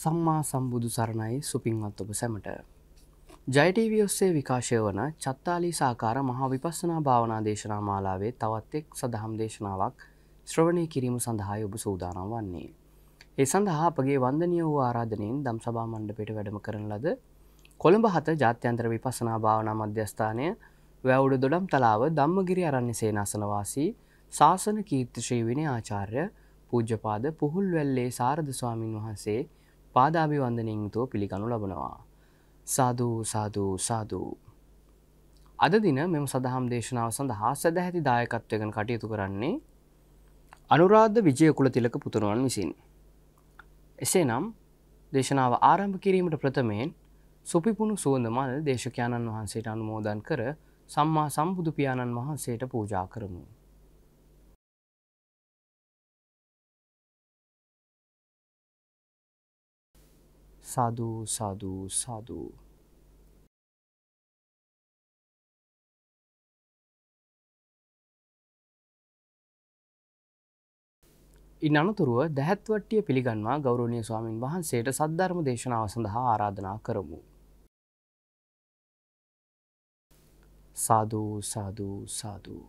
සම්මා සම්බුදු සරණයි සුපින්වත් ඔබ සැමට. ජයටීවී ඔස්සේ විකාශය වන චත්තාලී සාකාර මහා විපස්සනා භාවනා දේශනා මාලාවේ තවත් එක් සදහම් දේශනාවක් ශ්‍රවණය කිරීම සඳහායි ඔබ සූදානම් වන්නේ. ඒ සඳහා අපගේ වන්දනීය වූ ආරාධනයෙන් දම් සභා මණ්ඩපයට වැඩම කරන ලද කොළඹ හත ජාත්‍යන්තර විපස්සනා භාවනා මධ්‍යස්ථානය වැවුඩ දොඩම් තලාව ධම්මගිරි අරන්නේ සේනාසනවාසී ශාසන කීර්තිශ්‍රීවිනය ආචාර්ය පූජ්‍යපාද පුහුල්වැල්ලේ සාරධ ස්වාමීන් වහන්සේ පාදාභිවන්දනින්තෝ පිළිගනු ලබනවා. සාධූ සාධූ සාධූ. අද දින මෙම සදහම් දේශනාව සඳහා සැදැහැති දායකත්වයකන් කටයුතු කරන්නේ අනුරාධ විජයකුල තිලක පුතුරුවන් විසින්. එසේ නම් දේශනාව ආරම්භ කිරීමට ප්‍රථමයෙන් සුපිපුුණු සුවඳමල් දේශකයාණන් වහන්සේට අනුමෝදන් කර සම්මා සම්බුදුපාණන් වහන්සේට පූජා කරමු. සාධූ සාධූ සාධූ. ඉන් අනතුරුව දැහැත්වට්ටිය පිළිගන්වා ගෞරණය ස්වාමීන් වහන්සේට සද්ධර්ම දේශනාව සඳහා ආරාධනා කරමු. සාධූ සාධූ සාධූ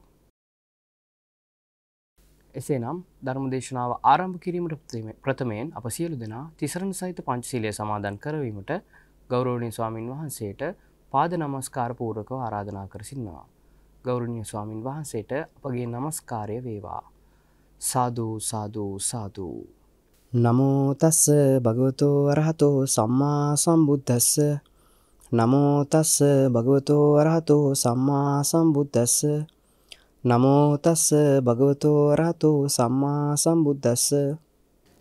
එසේනම් ධර්මදේශනාව ආරම්භ කිරීමට ප්‍රථමයෙන් අප සියලු දෙනා තිසරණ සහිත පංචශීලය සමාදන් කරවීමට ගෞරවනීය ස්වාමින් වහන්සේට පාද නමස්කාර පූර්වකව ආරාධනා කර සිටිනවා. ගෞරවනීය ස්වාමින් වහන්සේට අපගේ নমස්කාරය වේවා. සාදු සාදු සාදු. නමෝ තස්ස භගවතෝ අරහතෝ සම්මා සම්බුද්දස්ස නමෝ තස්ස භගවතෝ අරහතෝ සම්මා සම්බුද්දස්ස නමෝ තස්ස භගවතෝ රහතෝ සම්මා සම්බුද්දස්ස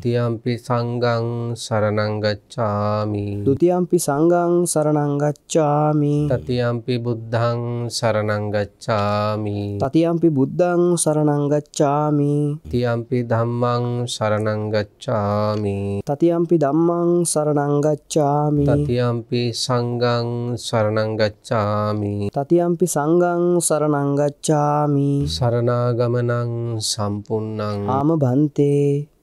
තියම්පි සංගං සරණංගච්ඡාමි ဒ ුතියම්පි සංගං සරණංගච්ඡාමි තතියම්පි බුද්ධං සරණංගච්ඡාමි තතියම්පි බුද්ධං සරණංගච්ඡාමි තියම්පි ධම්මං සරණංගච්ඡාමි තතියම්පි ධම්මං සරණංගච්ඡාමි තතියම්පි සංගං සරණංගච්ඡාමි තතියම්පි සංගං සරණංගච්ඡාමි සරණාගමනං සම්පුන්නං ආම බන්තේ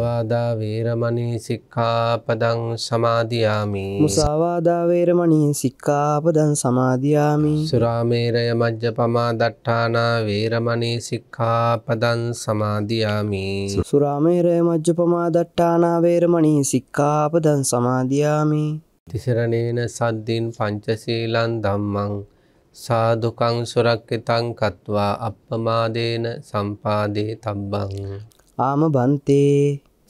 මුසාවාදා වේරමණී සික්ඛාපදං සමාදියාමි මුසාවාදා වේරමණී සික්ඛාපදං සමාදියාමි සුරාමේරය මජ්ජපමා දට්ඨානා වේරමණී සික්ඛාපදං සමාදියාමි සුරාමේරය මජ්ජපමා දට්ඨානා වේරමණී සික්ඛාපදං සමාදියාමි තිසරණේන සද්දින් පංචශීලං ධම්මං සාදුකං සුරක්කිතං කତ୍වා අප්පමාදේන සම්පාදේ තබ්බං ආම බන්තේ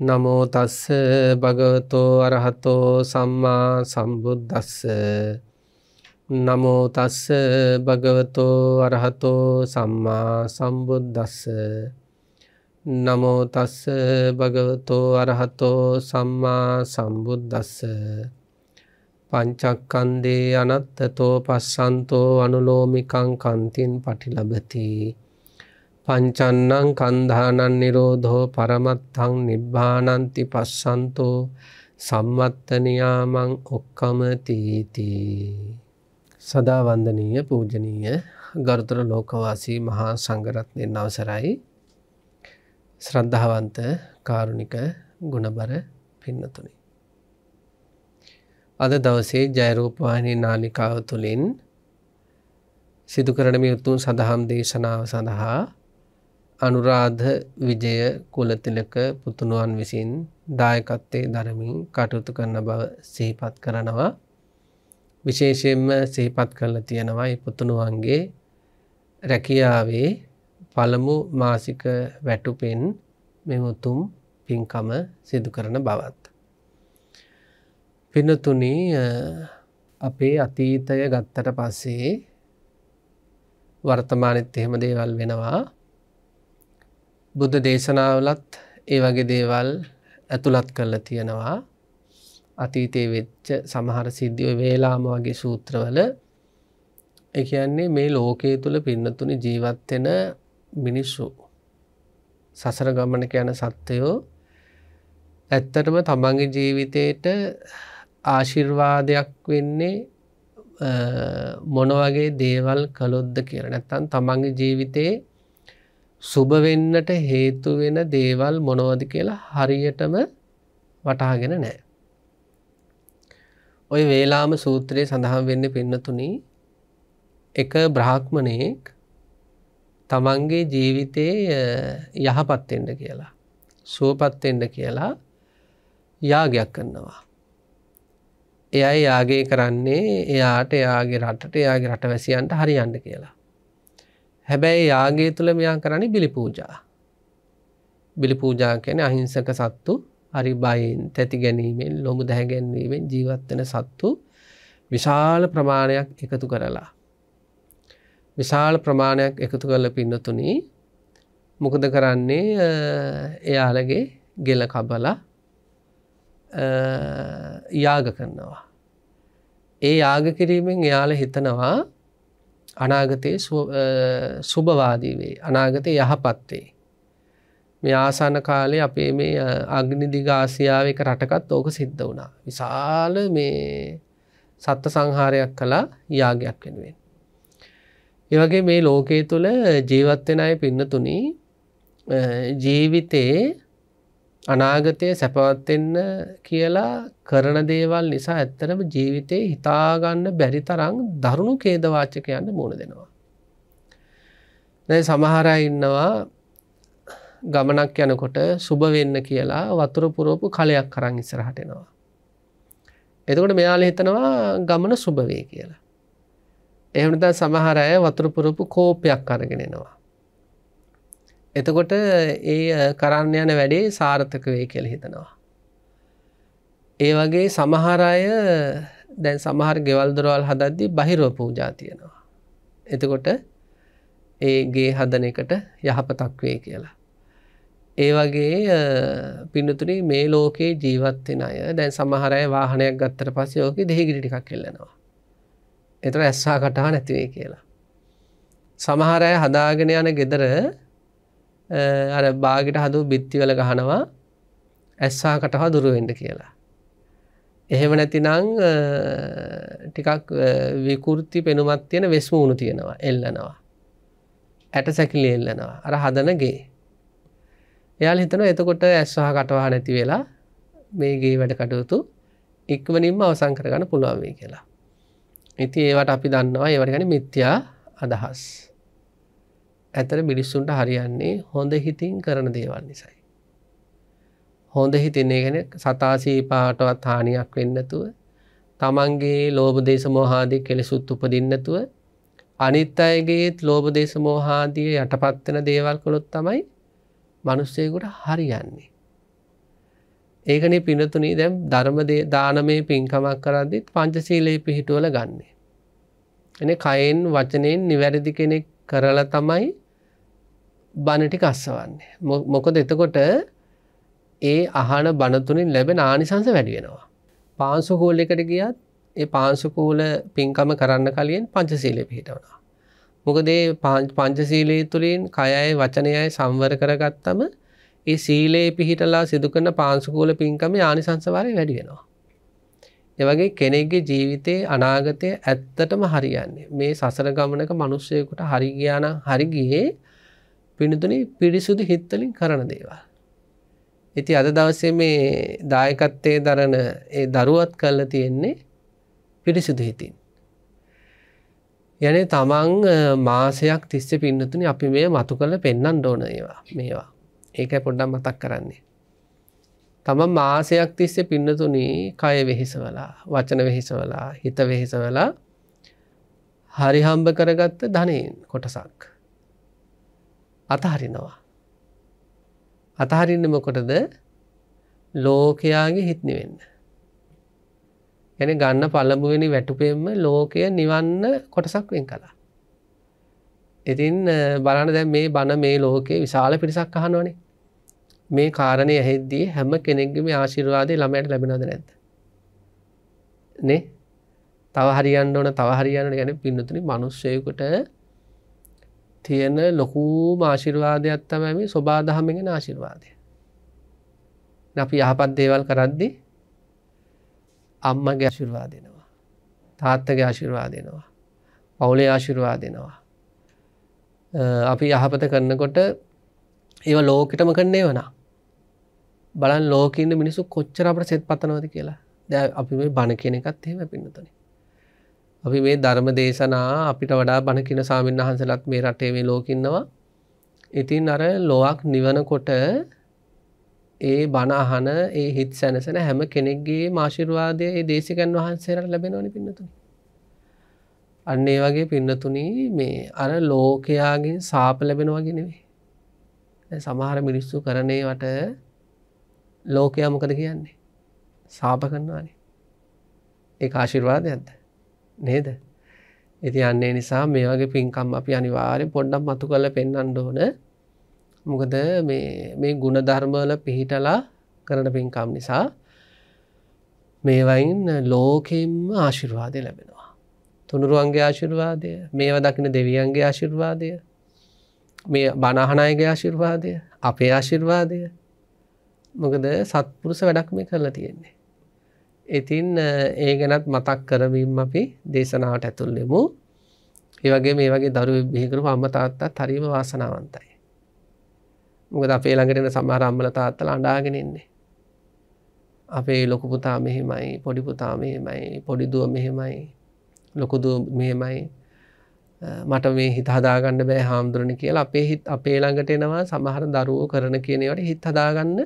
නමෝ තස්ස භගවතෝ අරහතෝ සම්මා සම්බුද්දස්ස නමෝ තස්ස භගවතෝ අරහතෝ සම්මා සම්බුද්දස්ස නමෝ තස්ස භගවතෝ අරහතෝ සම්මා සම්බුද්දස්ස පංචක්කන්දේ අනත්තතෝ පස්සන්තෝ අනුලෝමිකං කන්තින් පටිලබති පංචන්නං කන්ධානන් නිරෝධෝ පරමත්තං නිබ්භානන්ති පස්සන්තෝ සම්වත්තනයාමං ඔක්කමතීති. සදා වන්දනීය පූජනීය ගරුතර ලෝකවාසී මහා සංගරත්නයෙන් අවසරයි ශ්‍රද්ධාවන්ත කාරුණික ගුණබර පින්නතුනි. අද දවසේ ජයරූපවාහිනී නාලිකාව තුළින් සිදුකරණම යුතුන් සඳහම් දේශනාව සඳහා අනුරාධ විජය කුලතිලක පුතුණුවන් විසින් දායකත්තේ දරමින් කටයුතු කරන බව සිහිපත් කරනවා. විශේෂයෙන්ම සිහිපත් කරලා තියෙනවා පුතුණුවන්ගේ රැකියාවේ පළමු මාසික වැටුපෙන් මෙමුතුම් පින්කම සිදු කරන බවත්. පිනතුනි අපේ අතීතය ගත්තට පස්සේ වර්තමානත් එහෙම දේවල් වෙනවා බුද්ධ දේශනාවලත් ඒ වගේ දේවල් ඇතුළත් කරලා තියෙනවා අතීතයේ වෙච්ච සමහර සිද්ධිය වේලාම වගේ සූත්‍රවල ඒ කියන්නේ මේ ලෝකයේ තුල පින්නතුනි ජීවත් වෙන මිනිස්සු සසර ගමනක යන සත්වයෝ ඇත්තටම තමන්ගේ ජීවිතේට ආශිර්වාදයක් වෙන්නේ මොන වගේ දේවල් කළොත්ද කියලා. නැත්නම් තමන්ගේ ජීවිතේ සුභවෙන්නට හේතු වෙන දේවල් මොනවද කියලා හරියටම වටහාගෙන නෑ. ඔය වේලාම සූත්‍රයේ සඳහන් වෙන්න පෙන්නතුනි එක බ්‍රාහ්මණයෙක් තමන්ගේ ජීවිතයේ යහපත්තෙන්ට කියලා. සුවපත්තෙන්ට කියලා යාගයක් කන්නවා. එයයි යාගේ කරන්නේ එයාට එයාගේ රටට එයාගේ රට වැසියන්ට හරියන්ට කියලා. හැබැයි යාගේ තුළ මෙයා කරන්නේ බිලිපූජා. බිලිපූජා කැන අහිංසක සත්තු අරිබයින් තැති ගැනීමෙන් ලොමු දැහැගැන්වීමෙන් ජීවත්වන සත්තු විශාල ප්‍රමාණයක් එකතු කරලා. විශාල ප්‍රමාණයක් එකතු කරල පින්නතුනි මොකද කරන්නේ එයාලගේ ගෙල කබල යාග කරනවා. ඒ යාග කිරීමෙන් එයාල හිතනවා අනාගතයේ සුභවාදී වේ අනාගතය යහපත්තේ මේ ආසන කාලේ අපේ මේ අග්නිදිගාසියාව එක රටකත් ඕක සිද්ධ වුණා විශාල මේ සත්ත සංහාරයක් කලා යාගයක් වෙනුවෙන් ඒවගේ මේ ලෝකයේ තුළ ජීවත්වෙන අය පින්නතුනි ජීවිතයේ අනාගතය සැපවත්වෙන්න කියලා කරන දේවල් නිසා ඇත්තනම ජීවිතය හිතාගන්න බැරි තරං දරුණු කේදවාචකයන්න මුණ දෙනවා. දැ සමහර ඉන්නවා ගමනක් යනකොට සුභවෙන්න කියලා වතුරපුරෝපු කලයක් කරං ඉස්සරහටෙනවා. එතකොට මෙයාල හිතනවා ගමන සුභවේ කියලා. එහමනිතා සමහරය වතුරපුරපු කෝපයක් කරගෙනෙනවා. එතකොට ඒ කරන්න යන වැඩේ සාර්ථක වේ කෙළ හිතනවා. ඒ වගේ සමහරය දැන් සමහර ගෙවල්දරවල් හදද්දි බහිරෝ පූජා තියෙනවා. එතකොට ඒගේ හදන එකට යහපතක් වේ කියලා. ඒ වගේ පිඩතුනි මේ ලෝකයේ ජීවත්වෙන අය දැන් සමහරය වාහනයක් ගත්තර පස්සේ ඕක දෙහිගිරි ටිකක් කෙල්ලෙනවා. එතර ඇස්සා කටා නැතිවේ කියලා. සමහරය හදාගෙන යන ගෙදර අර බාගිට හදු බිත්තිවල ගහනවා ඇස්සාකට හා දුරුවෙන්ඩ කියලා. එහෙම නැතිනං ටිකක් විකෘති පෙනුමත් තියෙන වෙස්මූුණු තියෙනවා එල්ලනවා. ඇට සැකිලි එල්ලනවා අර හදනගේ. එයාල් හිතන එතකොට ඇස්වා කටවා නැති වෙලා මේගේ වැඩ කටයුතු ඉක්මනින්ම අවසංකරගන්න පුළුවන් වේ කියලා. ඉති ඒවට අපි දන්නවා ඒවට ගැන මිත්‍යා අදහස්. ඇතර මිනිස්සුන්ට හරියන්නේ හොඳ හිතින් කරන දේවල් නිසයි. හොඳ හිතින්නේ ගැන සතාසී පාටවත් හානියක් වෙන්නතුව තමන්ගේ ලෝබදේශ මෝහාදී කෙලෙසුත් උපදින්නතුව අනිත් අයගේත් ලෝබදේශ මෝහාදිය යටපත්වන දේවල් කොළොත් තමයි මනුස්සයකුට හරියන්නේ. ඒකනේ පිනතුනී දැම් ධර්මදේ දානමය පින්කමක් කරද්දිත් පංචශීලයේ පිහිටුවල ගන්නේ. එන කයෙන් වචනයෙන් නිවැරදි කෙනෙක් කරලා තමයි බණටි කස්සවන්නේ. මොකොද එතකොට ඒ අහන බණතුනින් ලැබෙන ආනිසංස වැඩියෙනවා. පාන්සුකූල් එකට ගියත් ඒ පාන්සුකූල පින්කම කරන්න කලින් පංචසීලය පිහිටවනා. මොකදේ පංචසීලයේ තුළින් කයයි වචනයයි සංවර කරගත්තම ඒ සීලයේ පිහිටලා සිදුකන පාන්සුකූල පින්කම ආනිසංසවාරය වැඩියෙනවා. එවගේ කෙනෙක්ගේ ජීවිතයේ අනාගතය ඇත්තටම හරියන්නේ මේ සසර ගමනක මනුස්සයකුට හරිගයාන හරිගියේ පිණිතුනි පිරිසුදු හිත්තලින් කරන දේවා. ඉති අද දවසේ මේ දායකත්තේ දරන ඒ දරුවත් කල්ල තියෙන්නේ පිරිසිුදු හිතින්. යන තමන් මාසයක් තිස්ස පින්නතුනි අපි මේ මතු කළ පෙන්න්න ඕන ඒවා මේවා ඒක පොඩ්ඩම් මතක් කරන්නේ. තමන් මාසයක් තිස්සේ පින්නතුනි කය වෙහෙසවලා වචන වෙහෙසවලා හිත වෙහෙසවලා හරිහම්බ කරගත්ත ධනයෙන් කොටසක්. අතහරිනවා. අතහරින්නමකොටද ලෝකයාගේ හිත්නිවෙන්න. ගැන ගන්න පල්ලඹුවෙනි වැටුපෙන්ම ලෝකය නිවන්න කොටසක් වෙන් කලා. ඉතින් බලන දැ මේ බණ මේ ලෝකයේ විශාල පිරිසක් අහනවනේ මේ කාරණය ඇහෙද්දී හැම කෙනෙක්ගම ආශිර්වාදය ළමයට ලැබෙනද නැද. නේ තව හරියන්න ඕන තව හරියන්න ගැන පින්නතුනි මනුස්සයකුට තියෙන ලොකු මාශිර්වාදයක් තමැම ස්වබාදහමෙන ආශිර්වාදය. අපි යහපත් දේවල් කරද්දි අම්මගේ ආශිර්වා දෙනවා. තාත්තගේ ආශිර්වා දෙනවා. පවුලේ ආශිර්වා දෙනවා. අපි යහපත කරන්නකොට ඒව ලෝකටම කරන්නේ වනා. බලන් ලෝකන්න මිනිසු කොච්චර අපට සෙත් පතනවද කියලා දැ අපි මේ බණ කෙනෙකත් එහෙම පින්නතන අපි මේ ධර්ම දේශනා අපිට වඩා බණකින සාමීන් වහන්සලත් මේ රටේ මේ ලෝකින්නවා ඉතින් අර ලොවක් නිවනකොට ඒ බණහන ඒ හිත් සැනසන හැම කෙනෙක්ගේ මාශිරවාදය ඒ දේශකන් වහන්සේරට ලැබෙනවනි පින්නතුනි අන්න ඒ වගේ පින්නතුනි මේ අර ලෝකයාගෙන් සාප ලැබෙනවාගෙන නෙවේ සමහර මිනිස්සු කරනේවට ලෝකයා මොකද කියන්නේ සාප කරනවානේ ඒ ආශිර්වාදයක්ද නේද ඉති අන්නේ නිසා මේ වගේ පින්කම් අපි අනිවාරය පොඩ්ඩම් මතු කල පෙන්න්න ඕන මොකද මේ ගුණධර්මල පිහිටලා කරන පින්කම් නිසා මේවයින් ලෝකෙම් ආශිර්වාදය ලැබෙනවා තුනුරුවන්ගේ ආශිර්වාදය මේව දකින දෙවියන්ගේ ආශිර්වාදය මේ බණහනායගේ ආශිර්වාදය අපේ ආශිර්වාදය මොකද සත්පුරුස වැඩක් මේ කරලා තියෙන්නේ ඉතින් ඒ ගැනත් මතක් කරමින් අපි දේශනාවට ඇතුල්ලෙමු ඒවගේ මේ වගේ දරු බිහිකරු අම්ම තාත්තත් හරීම වාසනාවන්තයි මොකද අපේ ළඟටෙන සමහර අම්මල තාත්තල අඩාගෙන ඉන්නේ අපේ ලොකු පුතා මෙහෙමයි පොඩි පුතා මෙහෙමයි පොඩි දුව මෙහෙමයි ලොකු දුව මෙහෙමයි මට මේ හිත හදාගන්න බෑ හාමුදුරණ කියලා අපේ හිත් අපේ ළඟට එනවා සමහර දරුවෝ කරන කියනවට හිත් හදාගන්න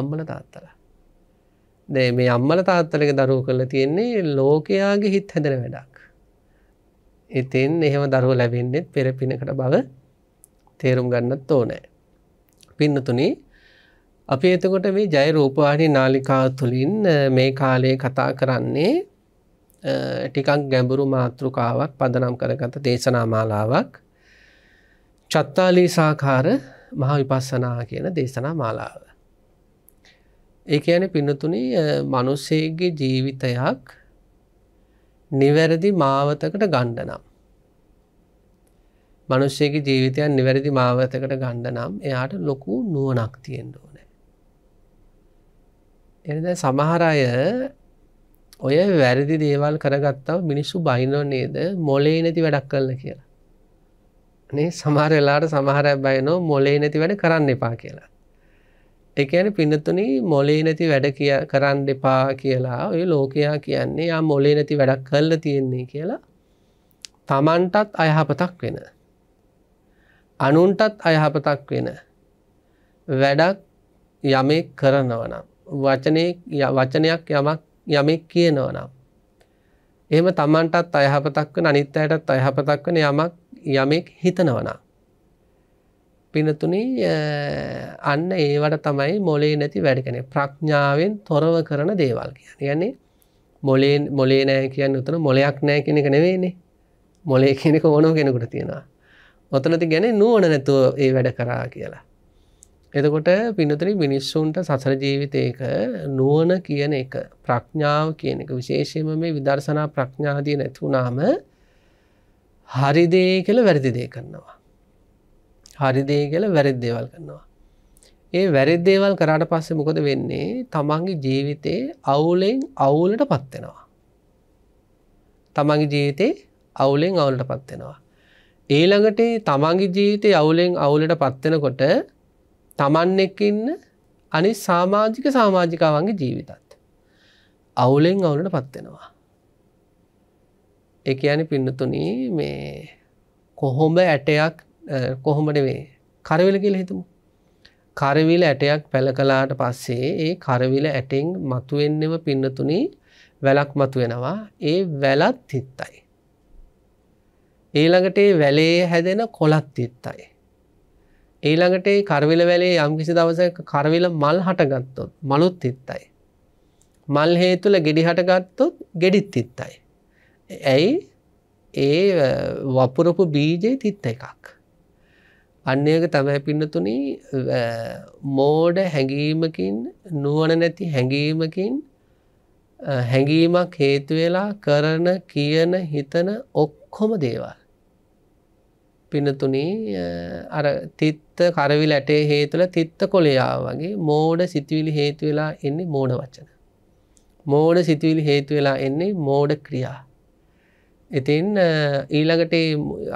අම්මල තාත්තලා දැ මේ අම්මල තාත්තලක දරුව කරලා තියෙන්නේ ලෝකයාගේ හිත් හැදෙන වැඩක්. ඉතින් එහෙම දරුව ලැබෙන්න්නේෙත් පෙරපිනකට බව තේරුම් ගන්නත් ඕනෑ. පින්නතුනි අපි එතකොට මේ ජය රූපවාහනි නාලිකා තුළින් මේ කාලයේ කතා කරන්නේ ටිකක් ගැඹුරු මාතෘකාවක් පදනම් කරගත දේශනා මාලාවක් චත්තාලී සාකාර මහා විපස්සනා කියන දේශනා මාලාව. ඒයන පිනතුන මනුස්සේගේ ජීවිතයක් නිවැරදි මාවතකට ගණ්ඩනම්. මනුෂ්‍යයගේ ජීවිතයන් නිවැරදි මාවතකට ගණ්ඩනම් එයාට ලොකු නුවනක් තියෙන් ඕනෑ. එද සමහර අය ඔය වැරදි දේවල් කරගත්තාව මිනිස්සු බයිනෝ නේද මොලේ නැති වැඩක් කරන්න කියලා. නේ සමහරලාට සමහර බයනෝ මොලේ නැති වැඩ කරන්න එපා කියලා. එකන පින්නතුනි මොලේ නැති වැඩ කිය කරන්න එපා කියලා ඔය ලෝකයා කියන්නේ යා මොලේ නැති වැඩක් කල්ල තියෙන්නේ කියලා තමන්ටත් අයහපතක් වෙන අනුන්ටත් අයහපතක් වෙන වැඩක් යමෙක් කරනවනම් වචනය වචනයක් යමක් යමෙක් කියනවනම් එහෙම තමන්ටත් අයහපතක් වන අනිත් අයටත් අයහපතක් වන යමක් යමෙක් හිතනවනම් පිනතුනි අන්න ඒවට තමයි මොලේ නැති වැඩ කෙනෙ ප්‍රඥාවෙන් තොරව කරන දේවල් කියන යන්නේ මොලේ මොලේ නෑ කියන්න උතන මොලයක් නෑ කෙනෙක නෙවේනේ මොලේ කෙනෙක ඕනෝ කෙනෙකුට තියෙනවා ඔතනති ගැන නුවන නැතුව ඒ වැඩ කරා කියලා. එතකොට පිනතරි මිනිස්සුන්ට සසර ජීවිතයක නුවන කියන එක ප්‍රඥාව කියන එක විශේෂයම මේ විදර්ශනා ප්‍රඥාදී නැතුනාම හරිදේ කළ වැරදිදේ කරනවා. හරිදේ කියල වැරද්දේවල් කරනවා. ඒ වැරද්දේවල් කරාට පස්සේ මොකද වෙන්නේ තමන්ගේ ජීවිතයේ අවුලෙන් අවුලට පත්වෙනවා. තමන්ගේ ජීවිතේ අවුලෙන් අවුලට පත්වෙනවා. ඒළඟට තමන්ගේ ජීවිතය අවුලෙන් අවුලට පත්වෙනකොට තමන් එක්කඉන්න අනි සාමාජික සාමාජිකාවන්ගේ ජීවිතත්. අවුලෙන් අවුලට පත්වෙනවා. එක අනි පින්නතුනී මේ කොහොඹ ඇටයක් කොහොමට වේ කරවිල කියල හිතමු. කරවිල ඇටයක් පැල කලාට පස්සේ ඒ කරවිල ඇටෙන් මතුවෙන්නෙම පින්නතුනි වැලක් මතුවෙනවා ඒ වැලත් හිත්තයි. ඊළඟට වැලේ හැදෙන කොලත් හිත්තයි. ඊළඟට කරවිල වැලේ යම්කිසි දවස කරවිල මල් හටගත්තොත් මලුත් හිත්තයි. මල් හේතුල ගෙඩි හටගත්තොත් ගෙඩිත් හිත්තයි. ඇයි ඒ වපුරපු බීජය තිත්ත එකක්. අන්නයක තමයි පින්නතුනි මෝඩ හැඟීමකින් නුවන නැති හැඟීමකින් හැඟීමක් හේතුවෙලා කරන කියන හිතන ඔක්කොම දේවල්. පිනතුනි අර තිත්ත කරවි ලැටේ හේතුල තිත්ත කොළයා වගේ මෝඩ සිතිවිලි හේතුවෙලා එන්නේ මෝඩ වචන. මෝඩ සිතිවිලි හේතුවෙලා එන්නේ මෝඩ ක්‍රියා. ඉතින් ඊළඟට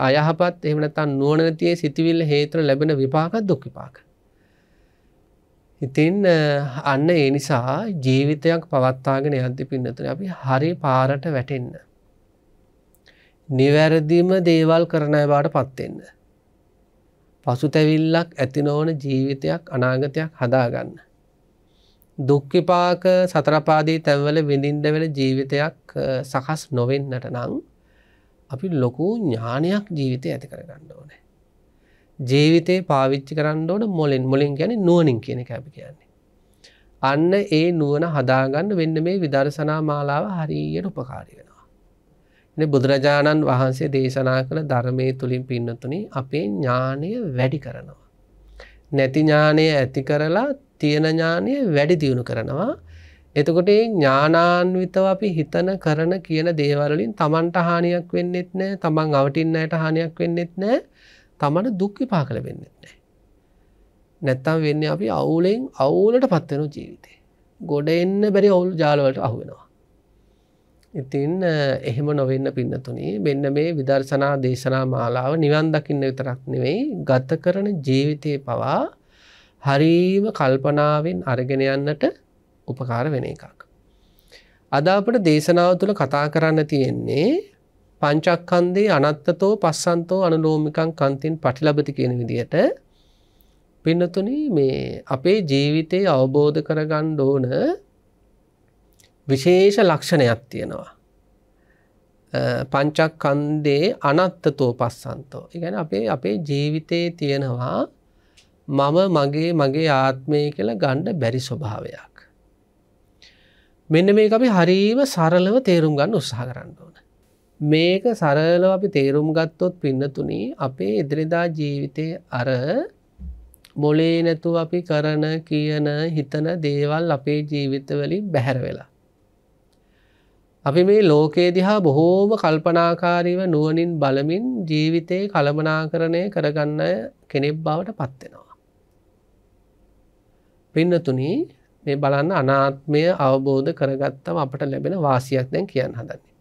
අයහපත් එමනතන් නුවනතියේ සිතිවිල්ල හේතුර ලැබෙන විපාකත් දුක්කිපාක. ඉතින් අන්න ඒ නිසා ජීවිතයක් පවත්තාගෙන යද්‍ය පින්නතුන අපි හරි පාරට වැටෙන්න. නිවැරදිම දේවල් කරණය බාට පත්වෙන්න. පසුතැවිල්ලක් ඇතිනෝන ජීවිතයක් අනාගතයක් හදාගන්න. දුක්කිපාක සතරපාදී තැන්වල විඳින්ඩවෙන ජීවිතයක් සකස් නොවෙන්නට නං අපි ලොකු ඥානයක් ජීවිතය ඇති කරගන්න ඕනෑ. ජීවිතේ පාවිච්චි කරන්න ඕන මොලින් මුලින් ගැන නුවනින් කියන කැපි කියන්නේ. අන්න ඒ නුවන හදාගන්න වෙන්න මේ විදර්ශනා මාලාව හරියට උපකාරි වෙනවා. බුදුරජාණන් වහන්සේ දේශනා කළ ධර්මය තුළින් පින්නතුනි අපේ ඥානය වැඩි කරනවා. නැති ඥානය ඇති කරලා තියෙන ඥානය වැඩි දියුණු කරනවා එතකොට ඥානාන්විතව අපි හිතන කරන කියන දේවලින් තමන්ට හානියක් වෙන්නෙත් නෑ තමන් අවටින්නයට හානියක් වෙන්නෙත් නෑ තමට දුක්වි පාකල වෙන්නෙත් නෑ. නැත්තම් වෙන්න අපි අවුලෙන් අවුලට පත්වෙනු ජීවිතය. ගොඩ එන්න බැරි ඔවුල් ජාලවලට අහුවෙනවා. ඉතින් එහෙම නොවෙන්න පින්නතුනේ මෙන්න මේ විදර්ශනා දේශනා මාලාව නිවන් දකින්න විතරක් නෙවෙයි ගත කරන ජීවිතය පවා හරීම කල්පනාවෙන් අරගෙන යන්නට උපකාර වෙන එකක්. අද අපට දේශනාව තුළ කතා කරන්න තියෙන්නේ පංචක්කන්දේ අනත්තතෝ පස්සන්තෝ අනුලෝමිකං කන්තින් පටිලබති කියෙන විදිහට පින්නතුන මේ අපේ ජීවිතය අවබෝධ කරගණ්ඩ ඕන විශේෂ ලක්ෂණයක් තියෙනවා. පංචක් කන්දේ අනත්තතෝ පස්සන්තෝ ඉගැන අපේ අපේ ජීවිතයේ තියෙනවා මම මගේ මගේ ආත්මය කියලා ගණ්ඩ බැරි ස්වභාවයක්. මෙන්න මේ අපි හරීම සරලව තේරුම් ගන්න උත්සාහ කරන්න ඕන. මේක සරලව අපි තේරුම් ගත්තොත් පින්නතුනි අපේ ඉදිරිදා ජීවිතය අර මොලේ නැතු අපි කරන කියන හිතන දේවල් අපේ ජීවිතවලින් බැහැර වෙලා. අපි මේ ලෝකයේ දිහා බොහෝම කල්පනාකාරීව නුවනින් බලමින් ජීවිතයේ කළමනාකරණය කරගන්න කෙනෙක් බවට පත්වෙනවා. පින්නතුනී මේ බලන්න අනාත්මය අවබෝධ කරගත්තම අපට ලැබෙන වාසියක් දැන් කියන්න හදන්නේ.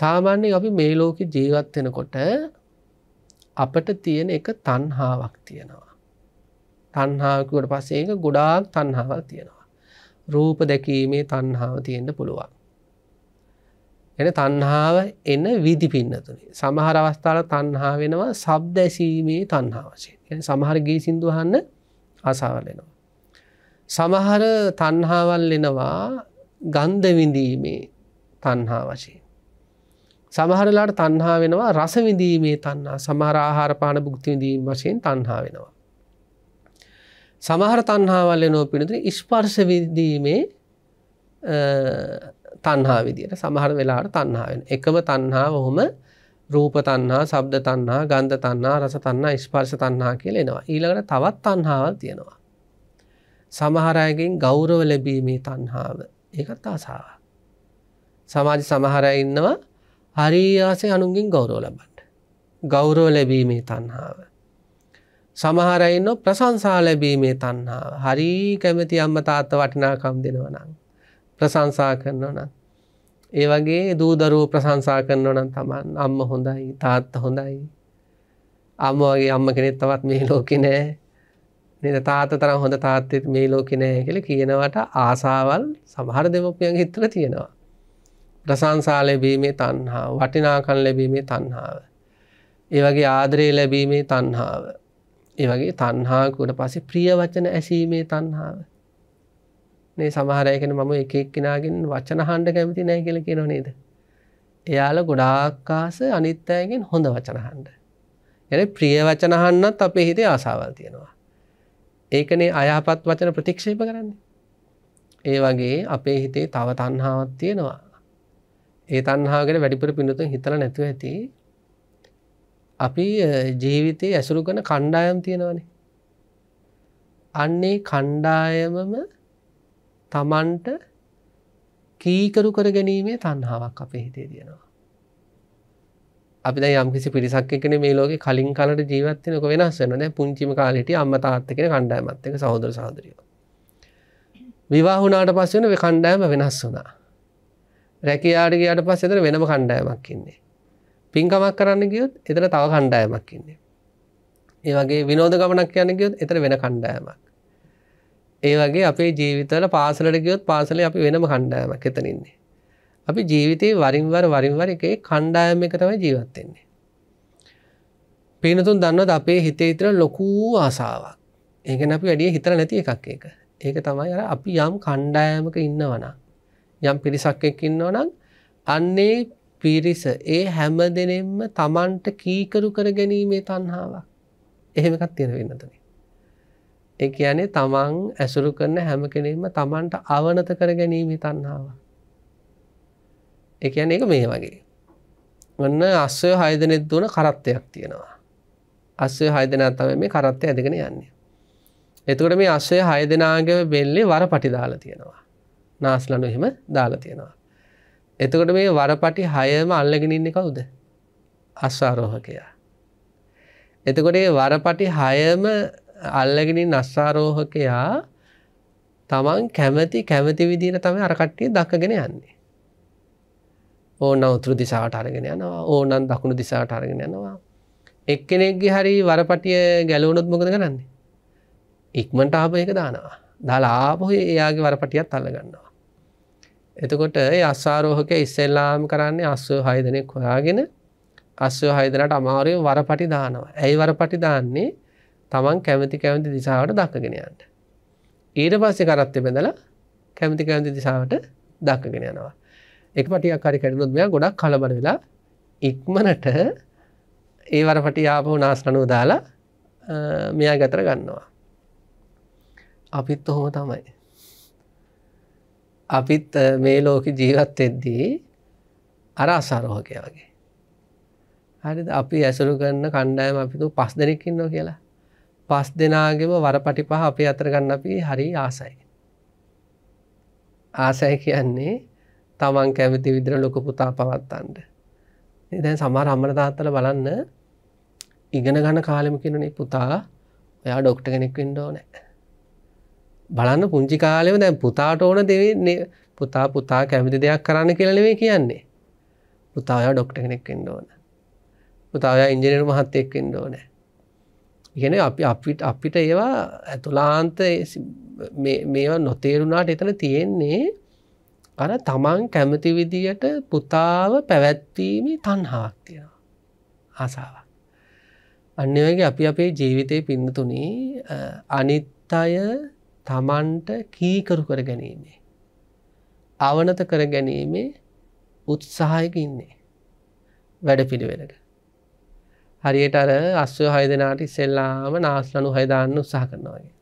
සාමාන්‍යෙන් අපි මේ ලෝක ජීවත්වෙනකොට අපට තියෙන එක තන්හාාවක් තියෙනවා. තන්හාකුවට පසේක ගොඩාක් තන්හාවල් තියෙනවා. රූප දැකීමේ තන්හාාව තියෙන්ට පුළුවන්. එන තන්හාාව එන විදි පින්නතුනි. සමහර අවස්ථාල තන්හා වෙනවා සබ්දැසීමේ තන්හාවශය. සමහර ගී සිින්දුහන්න අසාවලෙනවා. සමහර තන්හාවල් එනවා ගන්ධවිඳීමේ තන්හා වශයෙන්. සමහරලාට තන්හා වෙනවා රසවිඳීමේ තන්නා සමහර ආහාරපාන භුක්තිවිඳීම වශයෙන් තන්හා වෙනවා. සමහර තන්හාවල් එනෝ පිනතුර ඉස්පර්ශවිදීමේ තන්හා විදියට සමහර වෙලාට තන්හාාවෙන එකම තන්හා හොම රූප තන්හා සබ්ද තන්හා ගන්ධ තන්නා රස තන්නා ස්පර්ශ තන්හා කියල එනවා ඊළඟට තවත් තන්හාවල් තියෙනවා සමහරයගෙන් ගෞරව ලැබීමේ තන්හාාව ඒකත් ආසාාව. සමාජ සමහරය ඉන්නවා හරිආසේ අනුන්ගින් ගෞරෝ ලබට. ගෞරෝ ලැබීමේ තන්හාාව. සමහරයින්න ප්‍රසංසා ලැබීමේ තන්හාාව හරි කැමති අම්ම තාත්ත වටිනාකම් දෙනවනම්. ප්‍රසංසා කරනවන. ඒ වගේ දූදරූ ප්‍රසංසා කරනවනන් තමන් අම්ම හොඳයි තාත්ත හොඳයි. අම්මගේ අම්ම කෙනෙත්තවත් මේ ලෝකෙ නෑ නද තාත තර හොඳ තාත්තත් මේ ලෝක නෑ කියල කියනවට ආසාවල් සමහර දෙමපියන් හිතර තියෙනවා. ප්‍රසංසා ලැබීමේ තන්හා වටිනාකන් ලැබීමේ තන්හාාව. ඒවගේ ආදරයේ ලැබීමේ තන්හාාව. ඒවගේ තන්හාකුට පසේ ප්‍රිය වචන ඇසීමේ තන්හාාව. මේ සමහරයකෙන මම එකෙක් කෙනගෙන් වචන හන්ඩ කැමති නෑ කියල කියෙන නේද. එයාල ගොඩාක්කාස අනිත්තයගෙන් හොඳ වචනහන්ඩ. එ ප්‍රිය වචනහන්නත් අපේ හිතේ ආසාවල් තියෙනවා. ඒකනේ අයහපත් වචන ප්‍රතික්ෂේප කරන්නේ. ඒ වගේ අපේ හිතේ තව තන්හාවත් තියෙනවා. ඒ තන්හාගෙන වැඩිපුර පිඳුතුන් හිතල නැතුව ඇති. අපි ජීවිතය ඇසුරු කන කණ්ඩායම් තියෙනවනේ. අන්නේ කණ්ඩායමම තමන්ට කීකරු කර ගැනීමේ තන්හාවක් අපේ හිතේ තියෙනවා. අපි යම්කිසි පිරිසක් එකන මේ ලෝක කලින් කලට ජීවත්වයනක වෙනස් වන පුංචිම කාලට අම්ම තාත්තකෙන කණ්ඩෑමත්තක සහෝදර සහදරිය. විවාහුනාට පස් වන කණ්ඩෑම වෙනස් වුනා. රැකයාටගේයට පස් එතර වෙනම කණ්ඩෑමක් ඉන්නේ. පින්කමක් කරන්න ගියොත් එතර තව කණ්ඩෑමක් ඉන්නේ. ඒ වගේ විනෝද ගමනක් යන්න ගියොත් එතර වෙන කණ්ඩෑමක්. ඒ වගේ අපේ ජීවිතල පාසලට ගියොත් පාසල අපි වෙනම කණ්ඩෑමක් එතනින්නේ. අපි ජීවිතයේ වරින්වර වරින්වර එකේ කණ්ඩායම එක තමයි ජීවත්වෙන්නේ. පේනතුන් දන්නවත් අපේ හිතේ ඉතර ලොකූ ආසාාවක් ඒකන අපි වැඩිය හිතර නැති එකක් එක ඒක තමයි අර අපි යම් කණ්ඩායමක ඉන්නවනම් යම් පිරිසක් එක් ඉන්නවනම් අන්නේ පිරිස ඒ හැම දෙනෙම්ම තමන්ට කීකරු කර ගැනීමේ තන්හාවක් එහෙමකත් තියෙන වෙන්නතුන ඒ කියන්නේ තමන් ඇසුරු කරන හැම කෙනෙම තමන්ට අවනත කර ගැනීමේ තන්හාවක් එකයන් එක මේ වගේ ඔන්න අස්සය හයදනෙත් දුවන කරත්තයක් තියෙනවා අස්සය හයදනා තම මේ කරත්තය ඇදගෙන යන්නේ එතුකට මේ අස්සය හය දෙනාගේ බෙල්ලේ වර පටි දාලා තියෙනවා නාස්ලනු එහෙම දාලා තියෙනවා එතකොට මේ වරපටි හයම අල්ලගෙනඉන්න කවුද අස්සාරෝහකයා එතකොට වරපටි හයම අල්ලගෙනින් අස්සාරෝහකයා තමන් කැමති කැමති විදින තම අරකට්ටිය දක්කගෙන යන්නේ ඕන අවතුරු දිසාට අරගෙන යනවා ඕනන් දකුණු දිසාට අරගෙන යනවා එක්කෙනෙක්ගේ හරි වරපටිය ගැලවනොත් මොකද කරන්නේ ඉක්මට ආප එක දානවා දාලා ආපොහ එයාගේ වරපටියත් අල්ලගන්නවා එතකොට ඒ අස්සාරෝහක ඉස්සෙල්ලාම කරන්නේ අස්ව හයදනෙක් හොයාගෙන අස්ව හයදනට අමාරය වරපටි දානවා ඇයි වරපටි දාන්නේ තමන් කැමති කැමති දිසාාවට දක්කගෙනයන්ට ඊට පස්සෙ කරත්ය බැඳලා කැමති කැමති දිසාාවට දක්කගෙන යනවා එක පටියක් කරි කැඩනොත් මෙයා ගොඩක් කලබල වෙලා ඉක්මනට ඒවර පටි ආපහු නාස්නනුව දාලා මෙයා ගතර ගන්නවා. අපිත් ඔහොම තමයි. අපිත් මේ ලෝක ජීවත් එද්දී අර අසාරෝහකය වගේ. හරි අපි ඇසුරු කරන්න කණ්ඩායම අපිතු පස් දෙනෙක්කින්නෝ කියලා. පස් දෙනාගෙම වර පටි පහ අපි අතරගන්න අපි හරි ආසයි. ආසයි කියන්නේ තමන් කැමති විදිර ලොක පුතා පවත්තන්ට දැන් සමාර අම්මර තාත්තල බලන්න ඉගෙන ගන්න කාලෙම කිනනේ පුතා ඔයා ඩොක්ට කෙනෙක් වෙන්ඩෝනෑ බලන්න පුංචි කාලෙම දැන් පුතාට ඕන දෙවෙන්නේ පුතා පුතා කැමති දෙයක් කරන්න කියලනෙවේ කියන්නේ පුතායා ඩොක්ට කෙනෙක් ෙන්ඩෝන පුතාවයා ඉංජිනර් මහත්තයෙක් ෙන්ඩෝන ඉගෙන අපි අපිට අපිට ඒවා ඇතුලාන්ත මේවා නොතේරුණාට එතන තියෙන්නේ අර තමන් කැමති විදියට පුතාව පැවැත්වීම තන්හාක් තියෙන ආසාවක්. අන්න වගේ අපි අපේ ජීවිතය පින්නතුනේ අනිත් අය තමන්ට කීකරු කර ගැනීමේ. අවනත කර ගැනීමේ උත්සාහයක ඉන්නේ වැඩ පිළිවෙලට. හරියට අර අස්ව හයදනාට ඉස්සෙල්ලාම නාස්ලනු හයදාන්න උත්සාහ කරනවාගේ.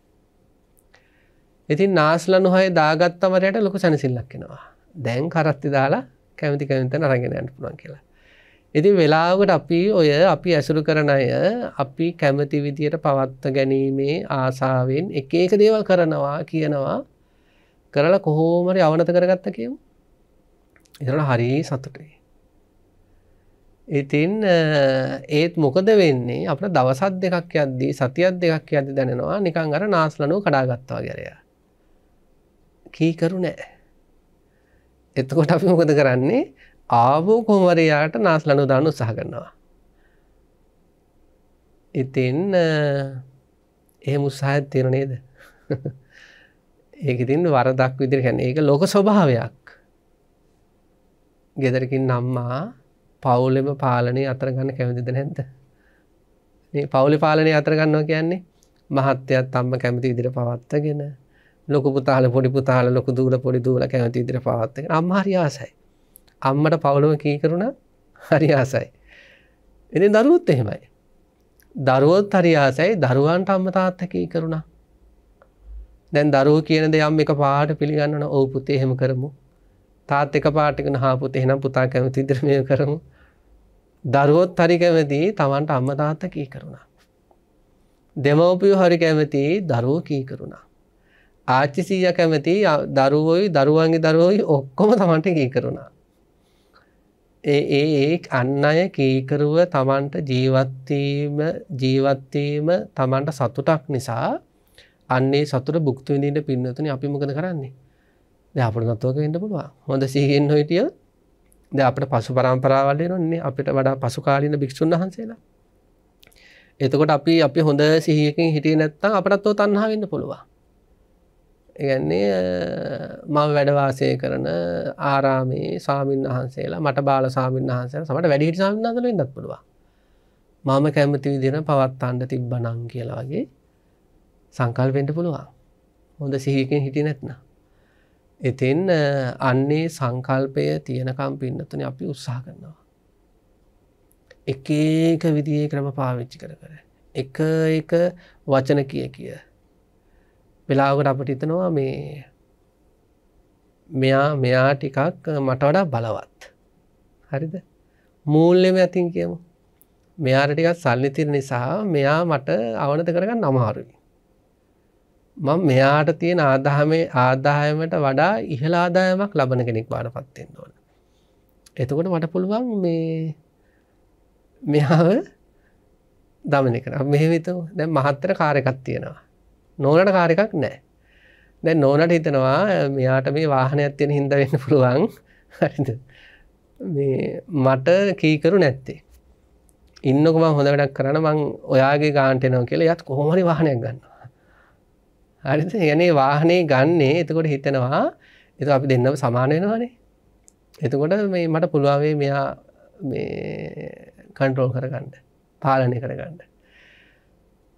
ඉතින් නාස්ලනු හය දාගත්තමරයට ලොක සැනසිල්ලක් කෙනවා දැන් කරත්ති දාලා කැමති කැමතන රගෙනයන්ට පුළන් කියලා. ඉති වෙලාවට අපි ඔය අපි ඇසුරු කරන අය අපි කැමති විදියට පවත්ත ගැනීමේ ආසාාවෙන් එක ඒක දේවල් කරනවා කියනවා කරලා කොහෝමරි අවනත කරගත්ත කියම ඉරට හරි සතුටේ. ඉතින් ඒත් මොකද වෙන්නේ අප දවසත් දෙකක් යද්දී සතියත් දෙකක් ඇති දැනෙනවා නිකං අර නාස්ලනු කඩාගත්තා ගැරයා කීකරු නෑ. එතකොට අපි මොකද කරන්නේ ආවෝ කොමරයාට නාස් ලනු දානු සහ කරනවා. ඉතින් ඒ මුසාහත් තියෙන නේද ඒක ඉතින් වරදක් විදිර ගැන ඒක ලොක ස්වභාවයක් ගෙදරකින් නම්මා පවුලෙම පාලනය අතර ගන්න කැමතිද නැද්ද පවුලි පාලනය අතර ගන්නවා කියන්නේ මහත්තයත් අම්ම කැමති ඉදිර පවත්තගෙන ලොක පුතාල පොඩි පුතාල ලොක දූල පොඩි දූල කැමති ඉදිර පවත්තක අම්ම හරි ආසයි අම්මට පවුලම කී කරුණ හරි ආසයි එ දරුවොත් එහෙමයි දරුවොත් හරි ආසයි දරුවන්ට අම්ම තාත්තකී කරුණා දැන් දරුව කියන දෙ යම් එක පාට පිළිගන්නන ඔවුපුතේ එහෙම කරමු තාත් එක පාටිකන හාපුත එහෙනම් පුතා කැමති ඉදිරමය කරමු දරුවොත් හරි කැමතිී තමන්ට අම්ම තාත්ත කී කරුණා දෙමවපියෝ හරි කැමති දරුව කී කරුණා ආච්චිසීය කැමති දරුවෝයි දරුවන්ගේ දරුවෝයි ඔක්කොම තමන්ට ගී කරුණා. ඒ ඒ අන්න අය කීකරුව තමන්ට ජීවත්වීම ජීවත්වීම තමන්ට සතුටක් නිසා අන්නේ සතුට බුක්තුවිඳීට පින්නතුන අපි මොකද කරන්නේ ද අපට නත්වක වෙන්න පුළුවන් හොඳ සීහෙන් හොටිය ද අපට පසු පරම්පරාවලය නොන්නේ අපිට වඩා පසුකාලීන භික්‍ෂූන් වහන්සේලා එතකොට අපි අපි හොඳ සිහියකින් හිටිය නැත්තම් අපටත්ව තන්හා වෙන්න පුළුවන් ඒගන්නේ මම වැඩවාසය කරන ආරාමේ සාමීන් වහන්සේලා මට බාල සාමීන් වහන්සේ සමට වැඩිහිට සාමීන්හසල ඉදක් පුළුව මම කැමති විදින පවත්තන්ඩ තිබ්බනං කියලා වගේ සංකල්පෙන්ට පුළුවන් හොඳ සිහිකෙන් හිටි නැත්න එතින් අන්නේ සංකල්පය තියෙනකම් පින්නතුන අපි උත්සා කරනවා එක ඒක විදියේ ක්‍රම පාවිච්චි කර කර එක එක වචන කිය කිය වෙලාවකට අපට හිතනවා මේ මෙයා මෙයා ටිකක් මට වඩා බලවත් හරිද මූල්ලෙම ඇතින් කියමු මෙයාට ටිකත් සල්ලිතිර නිසා මෙයා මට අවනත කරගන්න අමහාරුයි මං මෙයාට තියෙන ආදාහමේ ආදායමට වඩා ඉහලාදායමක් ලබන කෙනෙක් බාන පත්තෙන් ඕන එතකොට මට පුළුවන් මේ මොව දමනකන මෙහෙවිතු දැ මහත්තර කාරකත් තියෙනවා නෝනට කාරකක් නෑ දැ නෝනට හිතනවා මෙයාට මේ වාහනයක් තියෙන හිද වෙන්න පුළුවන් හරිද මට කීකරු නැත්තේ ඉන්නකොම හොඳ වැඩක් කරන මං ඔයාගේ ගාන්ටනව කියලා යත් කොහොමරි වාහනයක් ගන්නවා හරිද යනේ වාහනේ ගන්නේ එතකොට හිතෙනවා එතු අපි දෙන්නම සමාන වෙනවානේ එතකොට මේ මට පුළුවන්වේ මෙයා කන්ට්‍රෝල් කරගන්න පාලනය කරගන්න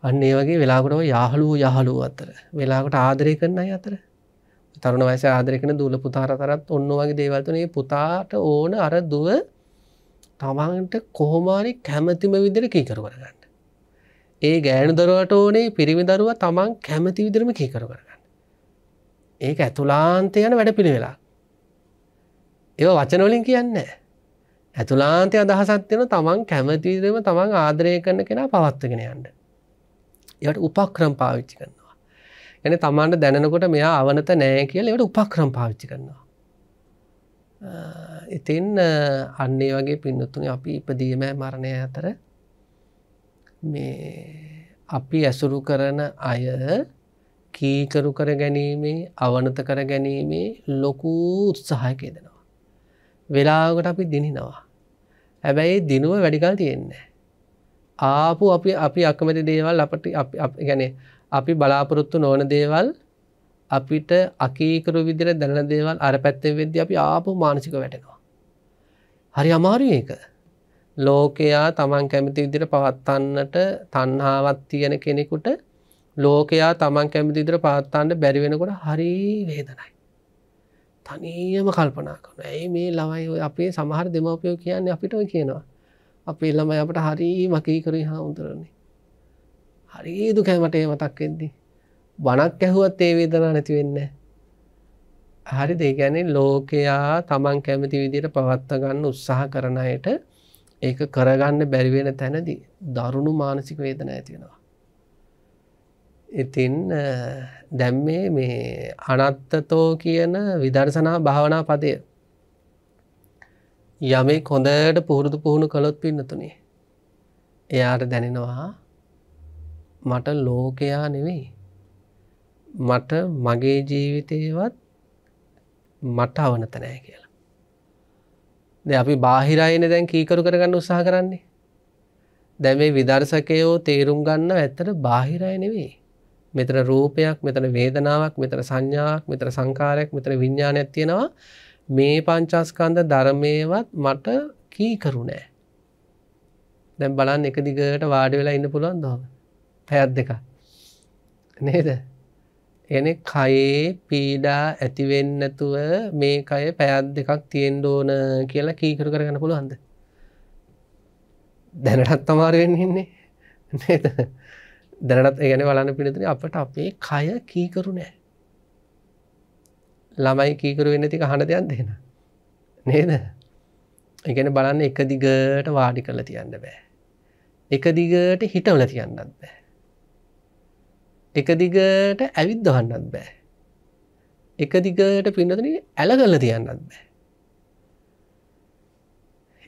අන්න ඒ වගේ වෙලාගොටව යහළුව යහළුව අතර වෙලාගොට ආදරය කරන අතර තරුණ වයස ආදරකන දුල පුතාර තරත් ඔන්න වගේ දේවල්තනේ පුතාට ඕන අර දුව තමන්ට කොහොමාරි කැමැතිම විදිර කීකරවරගන්න. ඒ ගෑනු දරුවට ඕනේ පිරිමි දරුව තමන් කැමති විදිරම කීකරවරගන්න. ඒක ඇතුලාන්තය යන වැඩ පිළිවෙලා. ඒ වචනවලින් කියන්න. ඇතුලාන්තය අදහසත්යන තමන් කැමතිවිදම තමන් ආදරය කරන්න කෙනා පවත්වගෙන යන්න. යට උපක්‍රම් පාවිච්චි කරනවා. යන තමන්ට දැනකොට මෙයා අවනත නෑ කියල ට උපක්‍රම් පාවිච්චි කරනවා. ඉතින් අන්නේ වගේ පින්නතුන අපි ඉපදීම මරණය අතර මේ අපි ඇසුරු කරන අය කීකරු කර ගැනීමේ අවනත කර ගැනීමේ ලොකු උත්සාහයකයදෙනවා. වෙලාවකට අපි දිනිනවා. හැබැයි දිනුව වැඩිකල් තියෙන්නේ. ආපු අපි අපි අකමැති දේවල් අපට ගැන අපි බලාපොරොත්තු නොවන දේවල් අපිට අකීකරු විදිර දැන දේවල් අර පැත්තේ වෙද්ද අපි ආපු මානසික වැටෙනවා. හරි අමාරු ඒක ලෝකයා තමන් කැමති විදිර පවත්තන්නට තන්හාවත් තියෙන කෙනෙකුට ලෝකයා තමන් කැමති දිර පවත්තන්න බැරිවෙනකොට හරි වේදනයි. තනියම කල්පනා කරන ඇයි මේ ලවයි අපේ සමහර දෙමවපයෝ කියන්නේ අපිට කියනවා අපේ ළම අපට හරි මකී කරේ හාමුදුරන්නේ හරි දුකෑමටේ මතක්කෙද්දි බණක් ඇහුවත් ඒ වේදනා නැතිවෙන්න හරි දෙගැනෙ ලෝකයා තමන් කැමති විදිට පවත්ත ගන්න උත්සාහ කරනයට ඒක කරගන්න බැරිවෙන තැනදි දරුණු මානසික වේදන ඇතිවෙනවා ඉතින් දැම් මේ අනත්තතෝ කියන විදර්ශනා භාවනා පදය යමේ කොඳෑට පුහුරුදු පුහුණු කළොත් පින්නතුනේ. එයාට දැනෙනවා මට ලෝකයා නෙවෙයි. මට මගේ ජීවිතයවත් මට අවනත නෑ කියලා. දෙ අපි බාහිරයින දැන් කීකරු කරගන්න උත්සාහ කරන්නේ. දැ මේ විදර්ශකයෝ තේරුම් ගන්න ඇත්තට බාහිරය නෙවේ. මෙතන රූපයක් මෙතන වේදනාවක් මෙතන සංඥාවක් මෙතර සංකාරයක් මෙතර විඤ්ඥානයක් තියෙනවා මේ පංචස්කන්ධ ධර්මයවත් මට කීකරු නෑ. දැම් බලන් එක දිගට වාඩි වෙලා ඉන්න පුළුවන් දොව පැත් දෙක නේද එන කයේ පීඩා ඇතිවෙන්නතුව මේ කය පැත් දෙකක් තියෙන් ඕන කියලා කීකරු කරගන්න පුළුවන්ද දැනටත් තමාරුවෙන් ඉන්නේ නේද දැනටත් ඒගැන වලන්න පිළිතුන අපට අපේ කය කීකරු නෑ ළමයි කීකරු වෙන්න ති හන දෙයක් දෙෙන නේද එකන බලන්න එක දිගට වාඩි කරල තියන්න බෑ එක දිගට හිටවල තියන්නත් බෑ එක දිගට ඇවිත් දොහන්නත් බෑ එක දිගට පින්නතන ඇල කරල තියන්නත් බෑ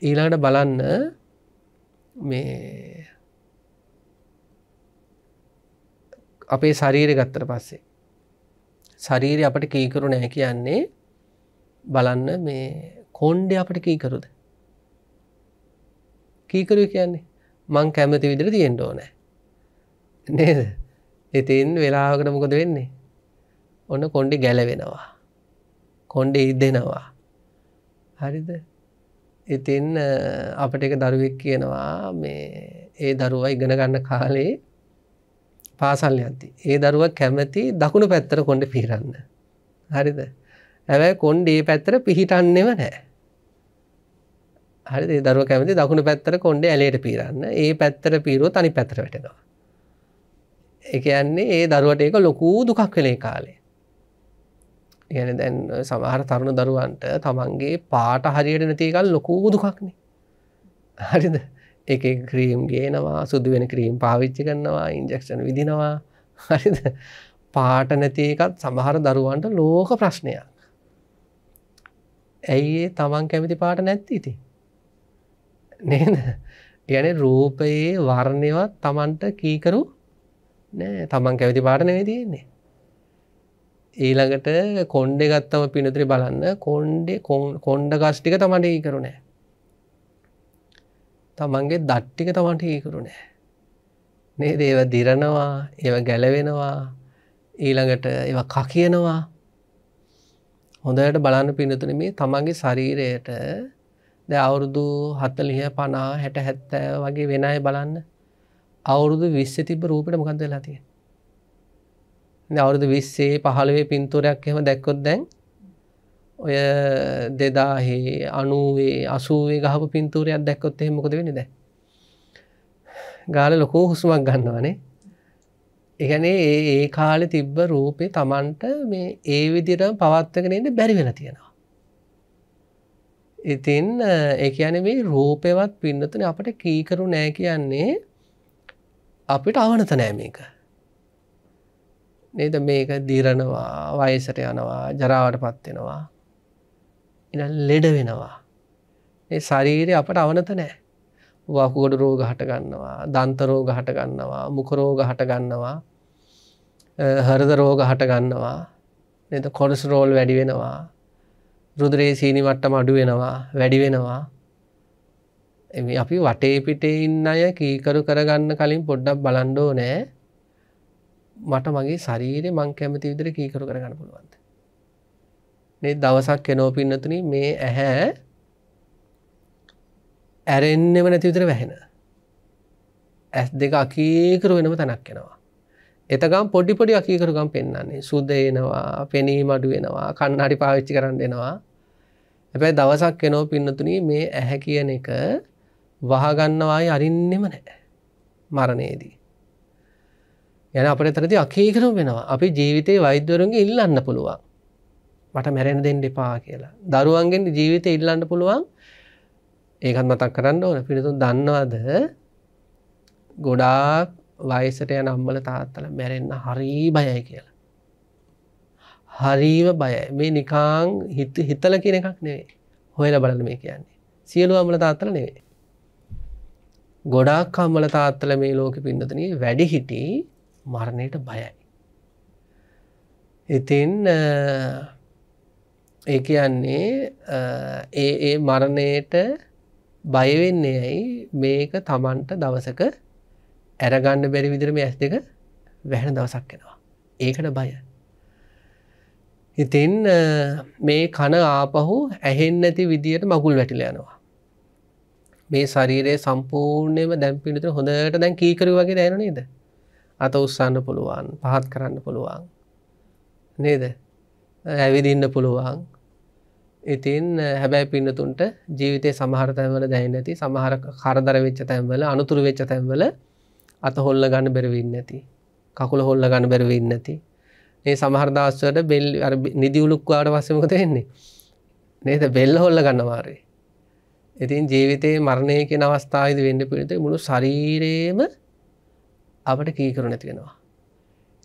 ඊලාට බලන්න මේ අපේ ශරීර ගත්තර පස්සේ ශරීරය අපට කීකරු නෑ කියන්නේ බලන්න මේ කොන්්ඩ අපට කීකරුද කීකරු කියන්නේ මං කැමති විදිර තියෙන්ට ඕනෑ නේද ඉතින් වෙලාවකට මොකද වෙන්නේ ඔන්න කොන්්ඩි ගැලවෙනවා කොන්්ඩ ඉදෙනවා හරිද ඉතින් අපට එක දරුවෙක් කියනවා මේ ඒ දරුවා ඉගෙන ගන්න කාලේ පාසල් යන්ති ඒ දරුව කැමති දකුණු පැත්තර කොඩ පිහිරන්න හරිද ඇවැ කොන්්ඩ ඒ පැත්තර පිහිටන්නෙම නෑ හරි දරුව කැමති දකුණු පැත්තර කොන්ඩ ඇලට පිරන්න ඒ පැත්තර පිරුව තනි පැතර වැටෙනවා එක යන්නේ ඒ දරුවට ඒක ලොකූ දුකක් වෙලේ කාලේ ගැන දැන් සමහර තරුණ දරුවන්ට තමන්ගේ පාට හරියට නැතිකල් ලොකූ දුකක්නේ හරිද එක ක්‍රීම් ගේනවා සුදු වෙන ක්‍රීම් පාවිච්චි කරනවා ඉන්ජෙක්ෂන් විදිනවා හරිද පාට නැතිකත් සමහර දරුවන්ට ලෝක ප්‍රශ්නයක් ඇයිඒ තමන් කැමිති පාට නැත්ති ඉති නේද යන රූපයේ වර්ණයවත් තමන්ට කීකරු නෑ තමන් කැවිති පාට නෙවේ තියෙන්නේ ඊළඟට කොන්්ඩෙ ගත්තම පිනතුරි බලන්න කොන්්ඩ කොන්්ඩ ගස්්ටික තමට ඒ කරුණෑ තමන්ගේ දට්ටික තමන්ට ඒකරු නෑ නේ දේව දිරනවා ඒව ගැලවෙනවා ඊළඟට ඒව ක කියනවා හොඳට බලන්න පිනතුන මේ තමන්ගේ ශරීරයට ද අවුරුදු හත්තලිහ පනා හැට හැත්ත වගේ වෙන අය බලන්න අවුරුදු විස්ස තිබ රූපට මොකන්ද ලතිය අවුරුදු විස්සේ පහළුවේ පින්තුරයක් එහෙම දැක්කොත් දැන් ඔය දෙදාහේ අනුවේ අසුවේ ගහපු පින්තූරයක් දැක්කොත් එහෙ මොකද වෙනද ගාල ලොකෝ හුස්මක් ගන්නවනේ එකනේ ඒ කාලෙ තිබ්බ රූපේ තමන්ට මේ ඒ විදිරම් පවත්වගෙනට බැරි වෙලා තියෙනවා ඉතින් එකයන මේ රූපයවත් පින්නතුන අපට කීකරු නෑ කියන්නේ අපිට අවනත නෑ මේක නේද මේක දීරණවා වයසට යනවා ජරාවට පත්වෙනවා එ ලෙඩ වෙනවා ඒ ශරීරය අපට අවනත නෑ වකුගොඩ රෝග හටගන්නවා දන්තරෝග හටගන්නවා මුකරෝග හටගන්නවා හරද රෝග හටගන්නවා නද කොඩස් රෝල් වැඩි වෙනවා රුදරේ සීනි වට්ටම අඩු වෙනවා වැඩි වෙනවා එම අපි වටේ පිටේ ඉන්න අය කීකරු කරගන්න කලින් පොඩ්ඩක් බලන්ඩෝ නෑ මට මගේ ශරීරය මං කැමති විදිර කීකරු කරගන්න පුළුවන් මේ දවසක් එනෝ පින්නතුනි මේ ඇහැ ඇරෙන්නෙම නැති විතර වැහෙන. ඇස් දෙක අකීකරු වෙනම තැනක් එනවා. එතකම් පොඩි පොඩි අකීකරුකම් පෙන්න්නන්නේ සුද්ද එනවා පෙනී මඩු වෙනවා කන්නහටි පාවිච්චි කරන්න එනවා. ඇැයි දවසක් එනෝ පින්නතුනි මේ ඇහැ කියන එක වහගන්නවායි අරින්නෙම නෑ මරණයේදී. යන අපට තරති අකීකරු වෙනවා අපි ජීවිතයේ වෛද්‍යවරුන්ගේ ඉල්ලන්න පුළුවන්. මට මැරෙන දෙන්න එපා කියලා දරුවන්ගෙන් ජීවිත ඉල්ලන්න පුළුවන් ඒකත් මතක් කරන්න ඕන පිරිතුන් දන්නවාද ගොඩාක් වයිසට යන අම්මල තාත්තල මැරෙන්න්න හරී බයයි කියලා හරීම බය මේ නිකාං හිත හිතල කියන එකක් නෙවේ හොයල බලන මේ කියන්නේ සියලු අමල තාත්තල නෙවේ ගොඩාක් අම්මල තාත්තල මේ ලෝක පින්නතන වැඩි හිටි මරණයට බයයි ඉතින් ඒ කියන්නේ ඒ ඒ මරණයට බයවෙන්නේ ඇයි මේක තමන්ට දවසක ඇරගන්න බැරි විදිරම ඇස් දෙක වැහෙන දවසක් කෙනවා. ඒකට බය. ඉතින් මේ කන ආපහු ඇහෙන් නැති විදියට මගුල් වැටිල යනවා. මේ ශරීරයේ සම්පූර්ණයම දැම් පිළිතුර හොඳට දැන් කීකරු වගේ දැන නේද. අත උස්සන්න පුළුවන් පහත් කරන්න පුළුවන්. නේද ඇවිදින්න පුළුවන් ඉතින් හැබැයි පින්නතුන්ට ජීවිතය සමහර තැන්වල දැහි නැති සමහර කරදර වෙච්ච තැන්වල අනතුරු වෙච්ච තැන්වල අත හොල්ල ගන්න බැරවින්න නැති කකුල හොල්ල ගන්න බැරවින්න නැති ඒ සමහරදස්වට බෙල් නිදිවුලුක්වාට වස්සමකත එන්නේ නේද බෙල්ල හොල්ල ගන්න මාරේ ඉතින් ජීවිතයේ මරණය කියෙන අවස්ථායිද වෙන්න පිළිට මුළු ශරීරයේම අපට කීකරු නැතිවෙනවා.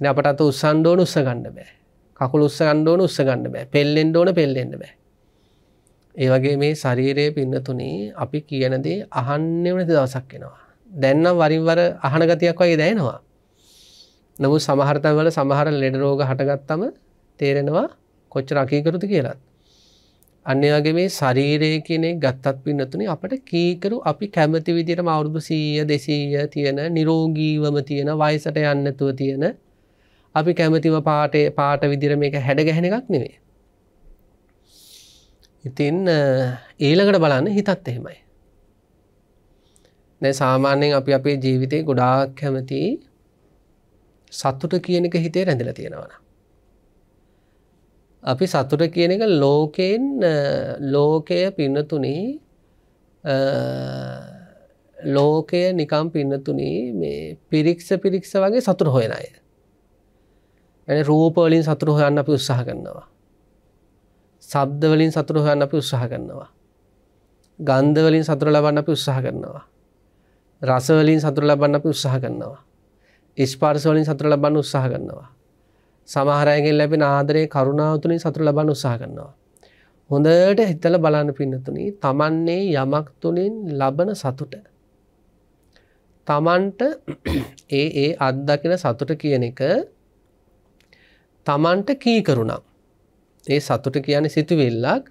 එ අපට අත උස්සන්ඩෝන උස්ස ගණඩ බෑ කකුල උස්ස ගණ්ඩෝන උස්ස ගණඩ බෑ පෙල්ලෙන්ඩෝන පෙල්ලෙන්ඩ බෑ ඒ වගේ මේ ශරීරයේ පින්නතුනේ අපි කියනදේ අහන්න වනති දවසක් වෙනවා. දැන්නම් වරින්වර අහනගතියක් වගේ දැනවා. නමු සමහරතන් වල සමහර ලෙඩ රෝග හටගත්තම තේරෙනවා කොච්චර අකීකරුතු කියලත්. අන්නේ වගේ මේ ශරීරය කියනෙ ගත්තත් පින්නතුනේ අපට කීකරු අපි කැමති විදිරම අවුරුදු සීය දෙසීය තියෙන නිරෝගීවම තියෙන වයිසට යන්නතුව තියෙන අපි කැමතිව පාටේ පාට විදිර මේක හැඩ ගැහෙන එකක් නෙවේ. ඉතින් ඊළඟට බලන්න හිතත් එහෙමයි දැ සාමාන්‍යයෙන් අපි අපේ ජීවිතය ගොඩාක් කැමති සත්තුට කියන එක හිතේ රැඳිල තියෙනවන අපි සත්තුට කියන එක ලෝකෙන් ලෝකය පින්නතුනේ ලෝකය නිකම් පින්නතුනේ මේ පිරික්ස පිරික්ස වගේ සතුර හොයන අය රූපවලින් සතුර හොයන්න අපි උත්සාහ කරනවා සබ්දවලින් සතුරු හන්න අපි උත්සාහ කරනවා. ගන්ධවලින් සතුර ලබන්න අපි උත්සාහ කරනවා. රසවලින් සතුර ලබන්න අපි උත්සාහ කරනවා. ඉස්පාර්සවලින් සතුර ලබන්න උත්සාහ කරනවා. සමහරයගෙන් ලැබෙන ආදරේ කරුණාවතුලින් සතුර ලබන්න උත්සාහ කරනවා. හොඳට හිතල බලන්න පින්නතුනි තමන්නේ යමක් තුළින් ලබන සතුට. තමන්ට ඒ ඒ අත්දකින සතුට කියන එක තමන්ට කීකරුණම්. ඒ සතුට කියන සිතුවිල්ලක්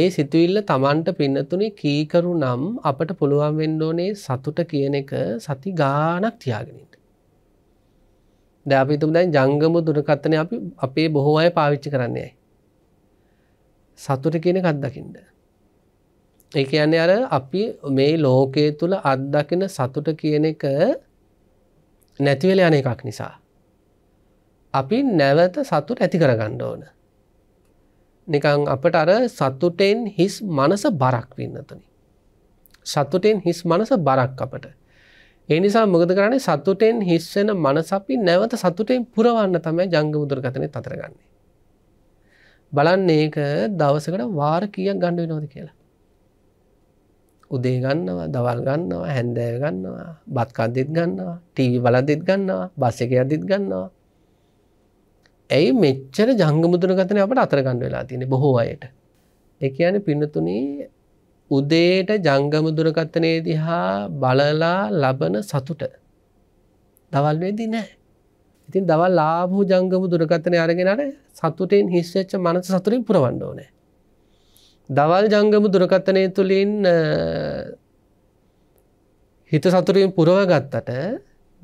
ඒ සිතුවිල්ල තමන්ට පින්නතුනේ කීකරු නම් අපට පුළුවන් වෙන්න ඕනේ සතුට කියන එක සති ගානක් තියාගෙනට. දැපිතුම දැන් ජංගම දුරකත්තනය අපි අපේ බොහෝ අය පාවිච්චි කරන්නේ. සතුට කියන කත්දකිින්ට. ඒ කියන්නේ අර අපි මේ ලෝකයේ තුළ අත්දකින සතුට කියන එක නැතිවෙල යන එකක් නිසා. අපි නැවත සතුට ඇති කරගණ්ඩ ඕන. නිකං අපට අර සත්තුටෙන් හිස් මනස බරක් වෙන්නතන. සත්තුටෙන් හිස් මනස බරක් අපට. එනිසා මොකද කරන්නේ සතුටෙන් හිස්වෙන මනසපි නැවත සතුටෙන් පුරවන්න තමයි ජංග මුදුරගතනය තතරගන්නේ. බලන්න ඒක දවසකට වාර කියක් ගණ්ඩුව නොද කියලා. උදේ ගන්නවා දවල් ගන්නවා හැන්දෑ ගන්නවා බත්කන්දිත් ගන්නවා ටීවි බලදිත් ගන්නවා බස්සක අදිත් ගන්නවා ඇයි මෙච්චර ජංගමුදුරගතන අපට අතරගණ්ඩ වෙලා තියෙන බොහෝ අයට එකයන පින්නතුනේ උදේට ජංගමුදුරකත්තනය දිහා බලලා ලබන සතුට දවල්වෙදි නෑ ඉතින් දවල් ලාබූ ජංගම දුරකතනය අරගෙනට සතුටෙන් හිස්වෙච්ච මනස සතුරින් පුරවන්ඩෝනෑ දවල් ජංගම දුරකත්තනය තුළින් හිත සතුරින් පුරවගත්තට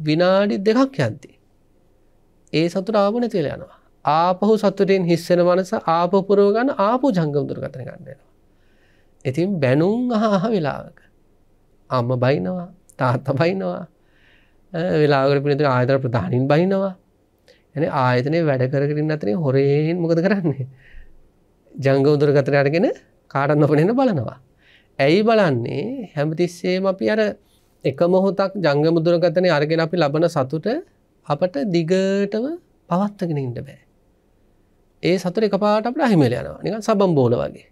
විනාඩි දෙකක් යන්ති ඒ සතුට ආවන තිල යනවා ආපහු සතුරෙන් හිස්සෙන මනස ආපපුරව ගන්න ආපු ජංගම් දුරගතන ගන්නවා. ඉතින් බැනුම් අහහ වෙලාක අම්ම බයිනවා තාත්ත බයිනවා වෙලාගට පිනතු ආයතර ප්‍රධානින් බහිනවා ඇන ආයතනය වැඩ කරකරින් අතනේ හොරයෙන් මොකද කරන්නේ ජංග උදුරගතර අරගෙන කාඩන්න පනෙන බලනවා ඇයි බලන්නේ හැමතිස්සේම අපි අර එක මොහොතක් ජංග මුදුරගතනය අරගෙන අපි ලබන සතුට අපට දිගටම පවත්තගෙන ඉට බෑ ඒ සතුර එකපාට අපට අහිමල යනවා නිකන් සබම්බෝල වගේ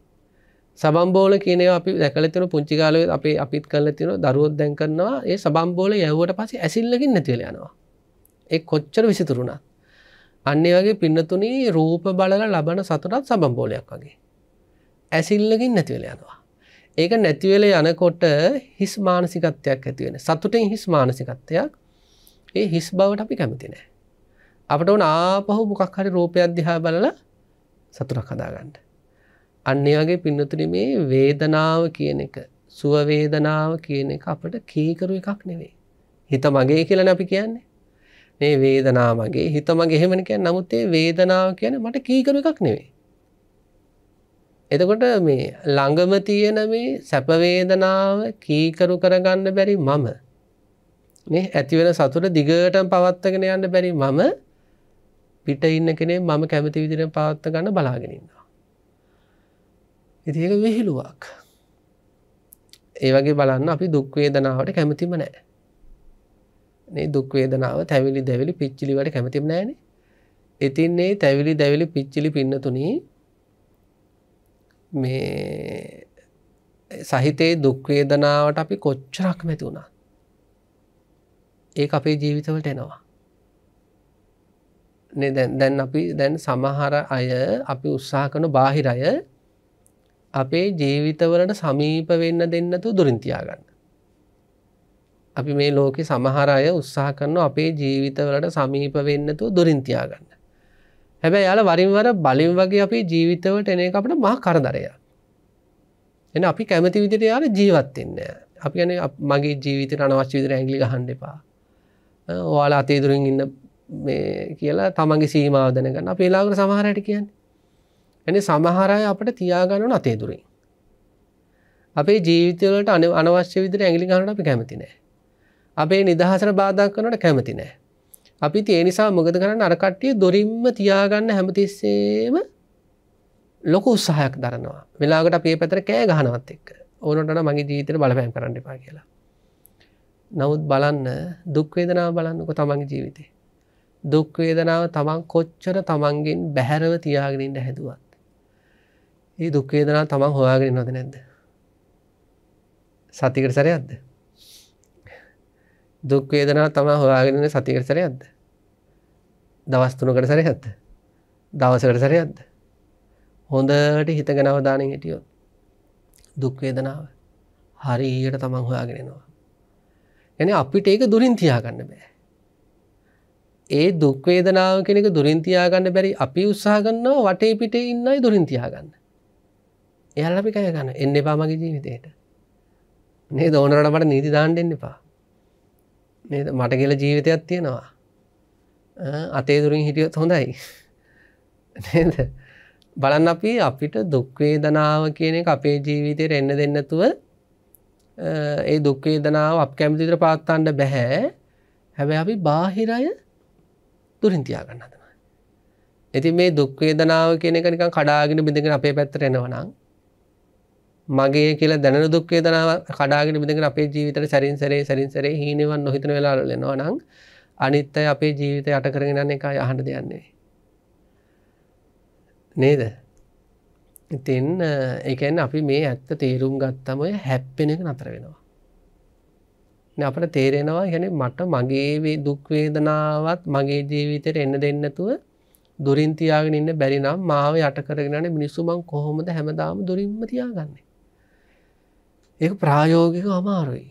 සබම්බෝල කියන අපි දැකලතින පුංචිකාලය අපි අපිත් කල තින දරුවොත් දැන් කරනවා ඒ සබම්බෝල යව්වට පසේ ඇසිල්ලකින් නැතිවල යනවා ඒ කොච්චර විසිතුරුණා අන්නේ වගේ පින්නතුනී රූප බලල ලබන සතුටත් සබම්බෝලයක් වගේ ඇසිල්ලකින් නැතිවල යනවා ඒක නැතිවෙල යනකොට හිස් මානසිකත්වයක් ඇතිවෙන සතුටෙන් හිස් මානසිකත්වයක් ඒ හිස් බවට අපි කැමති නෑ අපට ඕන ආපහු මොකක් හරි රෝපයක් දිහා බලල සතුරක් හදාගන්න. අන්න වගේ පින්නතුන මේ වේදනාව කියන එක සුවවේදනාව කියන එක අපට කීකරු එකක් නෙවේ. හිත මගේ කියලන අපි කියන්නේ. මේ වේදනා මගේ හිත මගේ හෙමනික නමුත් ඒ වේදනාව කියන මට කීකරු එකක් නෙවේ. එතකොට මේ ළඟම තියෙන මේ සැපවේදනාව කීකරු කරගන්න බැරි මම ඇතිවෙන සතුට දිගටම පවත්වගෙන යන්න බැරි මම පිට ඉන්න කෙනේ මම කැමති විදිර පාත්ත ගන්න බලාගෙනන්නවා. ඉතික විහිළුවක්. ඒ වගේ බලන්න අපි දුක්වේදනාවට කැමතිම නෑ. නේ දුක්වේදනාව තැවිලි දැවිලි පිච්චිලිවට කැමතිම නෑන ඉතින්නේ තැවිලි දැවිලි පිච්චිලි පින්නතුනී මේ සහිතේ දුක්වේදනාවට අපි කොච්චරක් මැති වුණා ඒ අපේ ජීවිතවලට එනවා දැන් අපි දැන් සමහර අය අපි උත්සාහ කන බාහිර අය අපේ ජීවිතවලට සමීප වෙන්න දෙන්නතු දුරින්තියාගන්න. අපි මේ ලෝකෙ සමහර අය උත්සාහ කරන අපේ ජීවිතවලට සමීප වෙන්නතු දුරින්තියාගන්න. හැබැයි යාල වරින්වර බලින් වගේ අපේ ජීවිතවට එන අපට මහ කරදරය. එන අපි කැමති විදිට යාල ජීවත්වෙන්න. අපි ගැන මගේ ජීවිතට අනවශ්‍ය විදිර ඇගලි හන්ඩ එපා. ඕයාලා අතේ දුරින් ඉන්න කියලා තමන්ගේ සීමාවදන ගන්න පේලාගට සමහරයට කියන්න ඇනි සමහරය අපට තියාගන්නන අතේදුරින් අපේ ජීවිතවලට අන අනවශ්‍ය විදිර ඇගිලි ගන්නට අපි කැමති නෑ අපේ නිදහසර බාධක් කනට කැමති නෑ අපි තිය නිසා මොකද කරන්න අරකට්ටිය දොරින්ම තියාගන්න හැමතිස්සේම ලොක උත්සාහයක් දරනවා වෙලාගට අපේ පැතර කෑ ගහනවත් එක් ඕනට මගේ ජීතර බලපෑම් කරන්න එපා කියලා නමුත් බලන්න දුක්වේදනා බලන්නක තමන්ගේ ජීවිතේ දුක්වේදනාව තමන් කොච්චර තමන්ගෙන් බැහැරව තියාගෙනට හැදුවත්. ඒ දුක්වේදනා තමන් හොයාගෙන නොද නැද්ද. සතිකට සරයක්ද. දුක්වේදනා තමා හොයාගෙන සතිකට සරයක්ද. දවස්තුනකට සරයක්ද. දවසකට සරයක්ද. හොඳට හිතගෙන අවධානය හිටියොත්. දුක්වේදනාව හරියට තමන් හොයාගෙනනවා. එන අපිට ඒක දුරින් තියාගන්න බෑ. ඒ දුක් වේදනාව කියන එක දුරින් තියාගන්න බැරි අපි උත්සාහ ගන්නවා වටේ පිටේ ඉන්නයි දුරින් තියාගන්න. එයාලා අපි කය ගන්න. එන්න එපා මගේ ජීවිතේට. නේද ඕනරට මට නීති දාන්න එන්න එපා. නේද මට කියලා ජීවිතයක් තියෙනවා. අතේ දුරින් හිටියොත් හොඳයි. නේද? බලන්න අපි අපිට දුක්වේදනාව කියන එක අපේ ජීවිතයට එන්න දෙන්නතුව ඒ දුක්වේදනාව අප කැමතිතර පාත්තන්න බැහැ හැබැ අපි බාහිරය දුරින් තියාගන්න හදමයි. ඇති මේ දුක්වේදනාව කෙනෙක නිකන් කඩාගෙන බිඳගෙන අපේ පැත්තර එනවනම් මගේ කියලා දැන දුක්වේදනාව කඩාගෙන බිඳගෙන අපේ ජීවිතට සැරින් සරේ සරින් සරේ හීනිවන් නොහිතන වෙලාල එනවා නම් අනිත්තයි අපේ ජීවිතය යට කරගෙන එක අහට දෙයන්නේ. නේද ඉතින් එකන් අපි මේ ඇත්ත තේරුම් ගත්තමය හැප්පෙන එක නතර වෙනවා අපට තේරෙනවා හැන මට මගේ දුක්වේදනාවත් මගේ ජීවිතයට එන්න දෙන්නතුව දුරින් තියාගෙන ඉන්න බැරි නම් මාව යට කරගෙනන මිනිස්සුමන් කොහොමද හැමදාම දුරින්ම තියාගන්නේ. ඒ ප්‍රායෝගික අමාරුයි.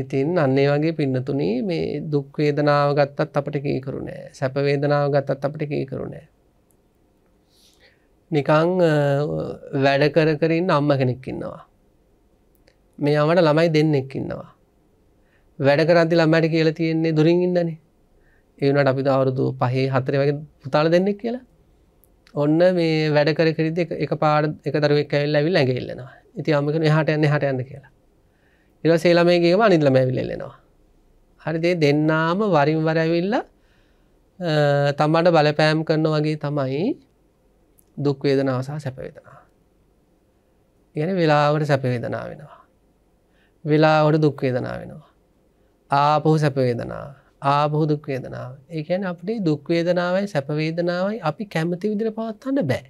ඉතින් අන්නේ වගේ පින්නතුනි මේ දුක්වේදනාව ගත්තත් අපට කී කරුණෑ සැපවේදනාව ගත්තත් අපට කී කරුණෑ. නිකං වැඩ කර කරින් අම්ම කෙනෙක් ඉන්නවා. මේ අමට ළමයි දෙන්නෙක් ඉන්නවා. වැඩ කරන්ති ළමට කියල තියෙන්නේ දුරින් ඉන්නනේ ඒවනට අපි අවුරුදු පහේ හතරය වගේ පුතාල දෙන්නෙක් කියලා ඔන්න මේ වැඩ කර කරිද එක පාට එක දරුවක් ඇල්ල ඇවිල් ඇඟඉල්ලෙනවා ඉති අමිකන හට යන්න හට යන්න කියලා ඉව සේලමයගේම අනිදලම ඇවිල්ලෙනවා හරිදේ දෙන්නාම වරින් වරඇවිල්ල තම්බට බලපෑම් කරන වගේ තමයි දුක්වේදනාවසා සැපවේදනා ගැන වෙලාවට සැපවේදනා වෙනවා වෙලාවට දුක්වේදනා වෙනවා. ආපහු සැපවේදනා ආබහු දුක්වේදනාව ඒකැන අපේ දුක්වේදනාවයි සැපවේදනාවයි අපි කැමති විදිර පවත්හන්න බෑ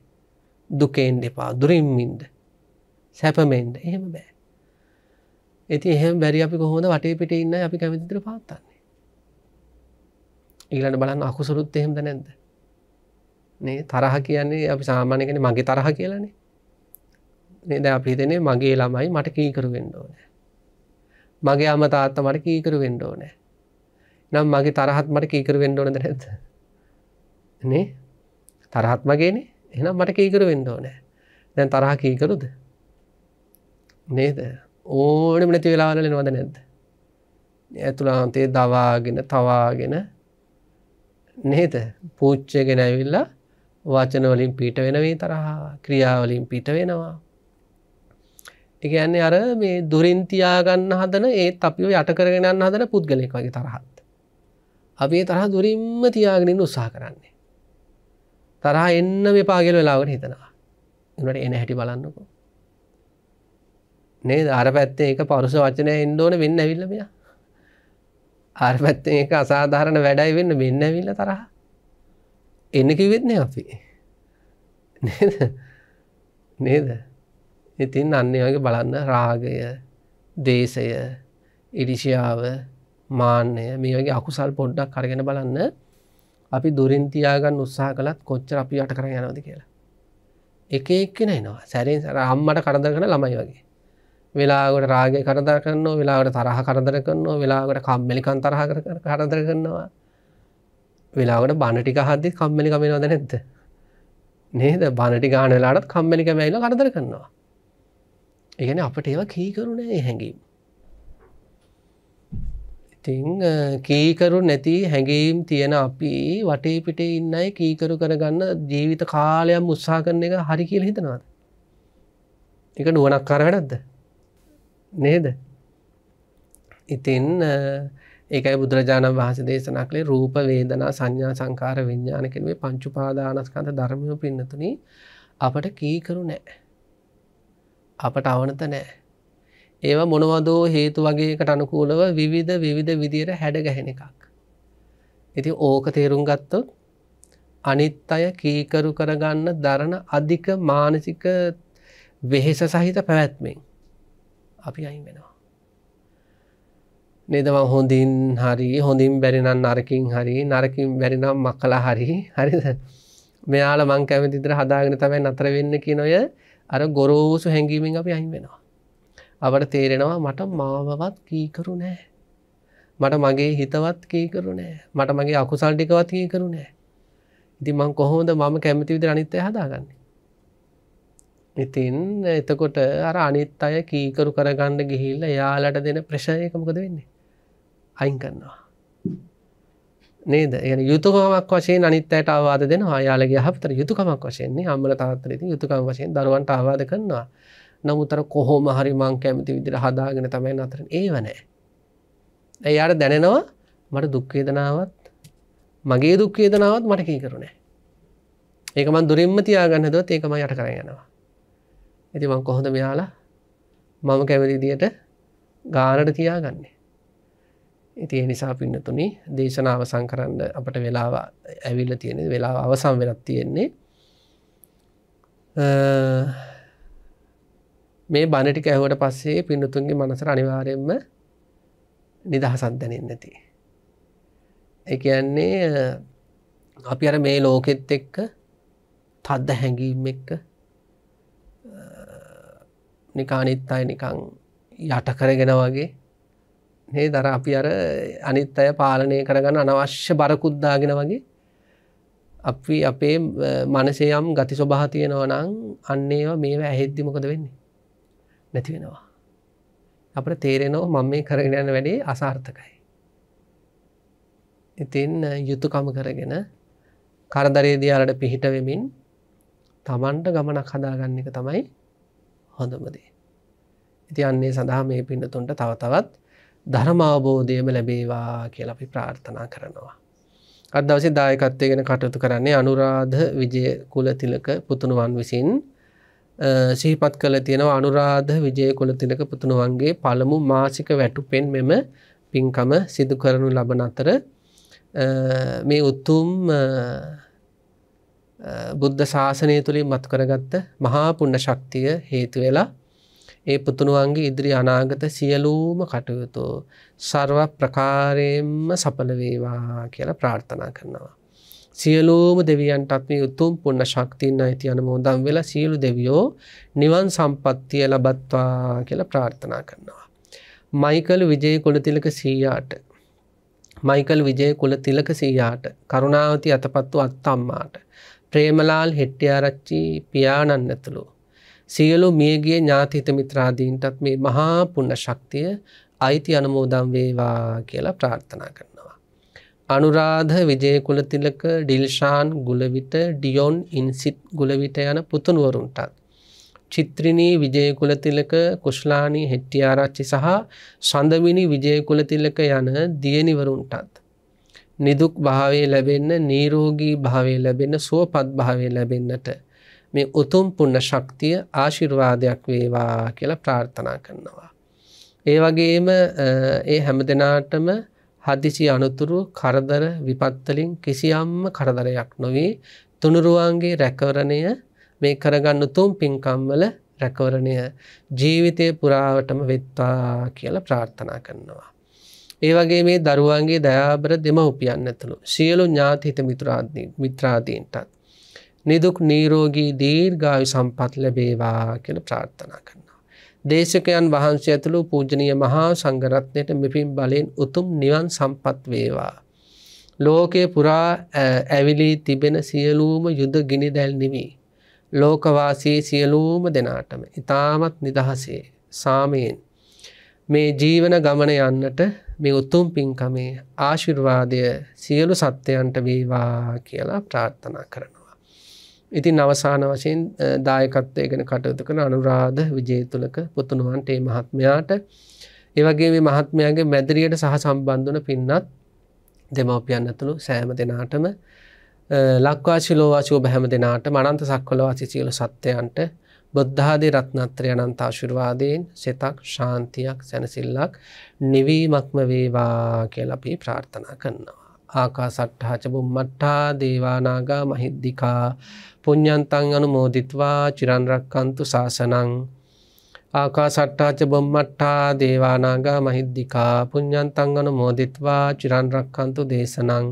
දුකෙන්ඩ එපා දුරින්මින්ද සැපමෙන්ට එහෙම බෑ ඇති එහෙම බැරි අපි කොහොද වටේ පිට ඉන්න අපි කැමතිදිර පාත්තන්නේ ඊලට බලන්න අකුසුරුත් එහෙමද නැද්ද නේ තරහ කියන්නේ අපි සාමානයකෙන මගේ තරහ කියලනේ නේද අපිහිතනේ මගේ ළමයි මට කීකරු වෙන්ඩෝනෑ මගේ අම තාත්ත මට කීකරු වෙන්ඩෝ නෑ නම් මගේ තරහත් මට කීකරු වෙන්ඩෝනද නැත නේ තරහත් මගේනේ එනම් මට කීකරු වෙන්ඩෝ නෑ දැන් තරහ කීකරුද නේද ඕන නැති වෙලාවල නවද නැද්ද ඇතුළාන්තේ දවාගෙන තවාගෙන නේද පූච්චගෙන ඇවිල්ලා වචනවලින් පිට වෙනවේ තරහා ක්‍රියාවලින් පිට වෙනවා එකන්නේ අර මේ දුරින් තියාගන්න හදන ඒත් අපිව යටකරගෙනන්න හදන පුද්ගලෙක් වගේ තරහත්. අපේ තරහ දුරින්ම තියාගෙනින් උත්සා කරන්නේ. තරහ එන්න මේ පාගෙල් වෙලාවට හිතනවා. එට එන හැටි බලන්නකෝ. නේ අර පැත්තේ එක පරුස වචනය එන්ඩෝන වෙන්න ඇවිල්ලමය අර පැත්තේ එක අසාධාරණ වැඩයි වෙන්න වෙන්න ඇවිල්ල තරහ එන්නකි වෙත්න අපි නේද නේද ඉතින් අන්නේ වගේ බලන්න රාගය දේශය ඉඩිෂියාව මාන්‍යය මේ වගේ අකුසල් පොඩ්ඩක් කරගෙන බලන්න අපි දුරින් තියාගන්න උත්සාහ කළත් කොච්චර අපි අට කර යනවද කියලා එක එක්කෙන එනවා සැරෙන් සර අම්මට කරදර කන ළමයි වගේ වෙලාගට රාගය කරදර කරන්නවා වෙලාවට තරහ කරදර කරන්නවා වෙලාගට කම්මලිකන් තරහ කරදර කරනවා වෙලාවට බණටික හද්දි කම්මලි කමෙනවද නැද්ද නේද බණටි ගාන වෙලාටත් කම්මලික මැයිල කරදර කරනවා ඒගැන අපට ඒව කීකරුණ ඒ හැඟීම් ඉතිං කීකරු නැති හැඟීම් තියෙන අපි වටේ පිටේ ඉන්නයි කීකරු කරගන්න ජීවිත කාලයක් උත්සා කරන එක හරි කියල හිතනවාද එක නුවනක් කරවැනක්ද නේද ඉතින් ඒකයි බුදුරජාණන් වහස දේශනා කළේ රූප වේදනා සංඥා සංකාර විඤ්ඥානකෙන් මේ පංචුපාදානස්කන්ත ධර්මය පින්නතුනි අපට කීකරු නෑ අපට අවනත නෑ. ඒවා මොනවදෝ හේතු වගේකට අනුකූලව විවිධ විවිධ විදිර හැඩ ගැහෙන එකක්. ඉති ඕක තේරුම් ගත්තොත් අනිත් අය කීකරු කරගන්න දරණ අධික මානසික වෙහෙස සහිත පැවැත්මෙන් අපි අයින් වෙනවා. නේදම හොඳින් හරි හොඳින් බැරිනම් නරකින් හරි නරකින් බැරිනම් මක්කලා හරි හරිද මෙයාල මං කැමතිතර හදාගෙන තමයි නතර වෙන්න කිනොය අර ගොරෝසු හැඟීමෙන් අපි අයින් වෙනවා. අපට තේරෙනවා මට මාවවත් කීකරු නෑ. මට මගේ හිතවත් කීකරු නෑ මට මගේ අකුසල් ටිකවත් කීකරු නෑ. ඉති මං කොහොද මම කැමති විදි අනිත්තය හදාගන්න. ඉතින් එතකොට අර අනිත් අය කීකරු කරගණ්ඩ ගිහිල්ල යාලට දෙන ප්‍රශයකමකද වෙන්නේ. අයින් කරන්නවා. නේද එන යුතුකමක් වශයෙන් අනිත්තයට අවාද දෙෙන යාලගේ හපතර යුතුකමක් වශයන්නේ අම්මල තාත්තරති යුතුකම වශයෙන් දරුවන්ට අවාද කරනවා නමුතර කොහොම හරි මං කැමති විදිර හදාගෙන තමයි අතරන ඒවනෑ ඇ අර දැනෙනවා මට දුක්වේදනාවත් මගේ දුක්වේදනාවත් මට කී කරුණෑ ඒකමන් දුරින්ම තියාගන්නද ඒකම යට කරයනවා ඇති මං කොහොඳ මෙයාලා මම කැමති දියට ගානට තියාගන්නේ ඉති නිසා පින්නතුනි දේශනාව සංකරන්න අපට වෙලාව ඇවිල්ල තියෙන වෙලා අවසම් වෙලත් තියෙන්නේ මේ බණටික ඇහුවට පස්සේ පින්නතුන්ගේ මනසර අනිවාරයෙන්ම නිදහසන්තැනෙන් නැති එකන්නේ අපි අර මේ ලෝකෙත් එක්ක තද්ද හැඟීම් එක්ක නිකානිත් අයි නිකං යටකරගෙන වගේ ඒ දර අපි අර අනිත් අය පාලනය කරගන්න අනවශ්‍ය බරකුද්දාගෙන වගේ අපි අපේ මනසයම් ගති ස්වභා තියෙනවනං අන්නේ මේ ඇහෙද්දි මොකද වෙන්නේ නැති වෙනවා අපට තේරෙනෝ මම මේ කරගෙන යන වැඩේ අසාර්ථකයි ඉතින් යුතුකම කරගෙන කරදරේදයාලට පිහිට වෙමින් තමන්ට ගමනක් හදාගන්න එක තමයි හොඳමදේ ඉති අන්නේ සඳහා මේ පින්නතුන්ට තව තවත් ධර්මාවබෝධයම ලැබේවා කියලා අපි ප්‍රාර්ථනා කරනවා. අදවසි දායකත්වය ගෙන කටයුතු කරන්නේ අනුරාධ විජය කුලතිලක පුතුණුවන් විසින් ශීපත් කළ තියෙනවා අනුරාධ විජය කුලතිලක පුතුණුවන්ගේ පළමු මාසික වැටුපෙන් මෙම පින්කම සිදු කරනු ලබන අතර මේ උත්තුම් බුද්ධ ශාසනය තුළින් මත්කරගත්ත මහා පුුණ්ණ ශක්තිය හේතුවෙලා ඒ පුතුනුවන්ගේ ඉදිරි අනාගත සියලූම කටයුතු සර්ව ප්‍රකාරයෙන්ම සපලවේවා කියලා ප්‍රාර්ථනා කරනවා. සියලූම දෙවියන්ටත් මේ උතුම් පුන්න ශක්තින්න ඇති යන මෝදම් වෙලා සියලු දෙවියෝ නිවන් සම්පත්තිය ලබත්වා කියලා ප්‍රාර්ථනා කරනවා. මයිකල් විජය කොළතිලක සීයාට මයිකල් විජය කුල තිලක සීයාට කරුණාවති අතපත්තු අත්තම්මාට ප්‍රේමලාල් හෙට්ටියාරච්චි පියාණන්නතුළු සියලු මියගේ ඥාතිත මිත්‍රාදීන්ටත් මේ මහා පුුණ ශක්තිය අයිති අනමෝදම් වේවා කියලා ප්‍රාර්ථනා කරනවා. අනුරාධ විජයකුලතිලක ඩිල්ෂාන් ගුලවිට ඩියොන් ඉන්සිට් ගුලවිට යන පුතුනුවරුන්ටත්. චිත්‍රිණී විජයකුලතිලක කුෂ්ලානී හෙට්ටියාරච්චි සහ සඳමිනි විජයකුලතිලක යන දියනිවරුන්ටත්. නිදුක් භාවේ ලැබෙන්න නීරෝගී භාවේ ලැබෙන සුවපත් භාවේ ලැබෙන්නට. මේ උතුම් පුන්න ශක්තිය ආශිර්වාදයක් වේවා කියලා ප්‍රාර්ථනා කරනවා. ඒ වගේම ඒ හැම දෙනාටම හදිසි අනුතුරු කරදර විපත්තලින් කිසියම්ම කරදරයක් නොවී තුනුරුවන්ගේ රැකවරණය මේ කරගන්න උතුම් පින්කම්වල රැකවරණය ජීවිතය පුරාවටම වෙත්වා කියලා ප්‍රාර්ථනා කරනවා. ඒ වගේ මේ දරුවන්ගේ දයාබර දෙමවපියන්න ඇතුළු සියලු ඥාතිහිත මිතුරාදී මිත්‍රාදීන්ටත් නිදුක් නීරෝගී දීර්ඝායු සම්පත් ලැබේවා කියල ප්‍රාර්ථනා කරනවා. දේශකයන් වහන්සේ ඇතුළු පූජනීය මහා සංඝරත්නයට මෙපින් බලෙන් උතුම් නිවන් සම්පත් වේවා. ලෝකේ පුරා ඇවිලී තිබෙන සියලූම යුද ගිනි දැල් නිවී. ලෝකවාසී සියලූම දෙනාටම ඉතාමත් නිදහසේ සාමයෙන් මේ ජීවන ගමන යන්නට මේ උත්තුම් පින්කමේ ආශිර්වාදය සියලු සත්‍යයන්ට වේවා කියලා ප්‍රාර්ථනා කරනවා. ඉතින් අවසාන වශයෙන් දායකත්වය ගෙන කටයුතු කන අනුරාධ විජේතුලක පුතුණුවන්ට ඒ මහත්මයාට ඒවගේ මහත්මයාගේ මැදිරියට සහ සම්බන්ධන පින්නත් දෙමවපියන් ඇතුළු සෑම දෙනාටම ලක්වාශිලෝවාශෝ බැහැම දෙනාට මනන්ත සක්වල වචිචියල සත්‍යයන්ට බුද්ධාදී රත්නත්‍රය අනන්තාශුරවාදයෙන් සෙතක් ශාන්තියක් සැනසිල්ලක් නිවීමක්ම වේවා කියලපී ප්‍රාර්ථනා කරන්නවා. ආකා සට්හාචබුම් මට්ටා දේවානාගා මහිද්දිකා පුඤ්ඥන්තං අනුමෝදිත්වා චිරන්රක්කන්තු ශාසනං ආකා සට්ටාච බොම්මට්ටා දේවානාගා මහිද්දිකා පුඤ්ඥන්තං අනුමෝදිත්වා චිරන්රක්කන්තු දේශනං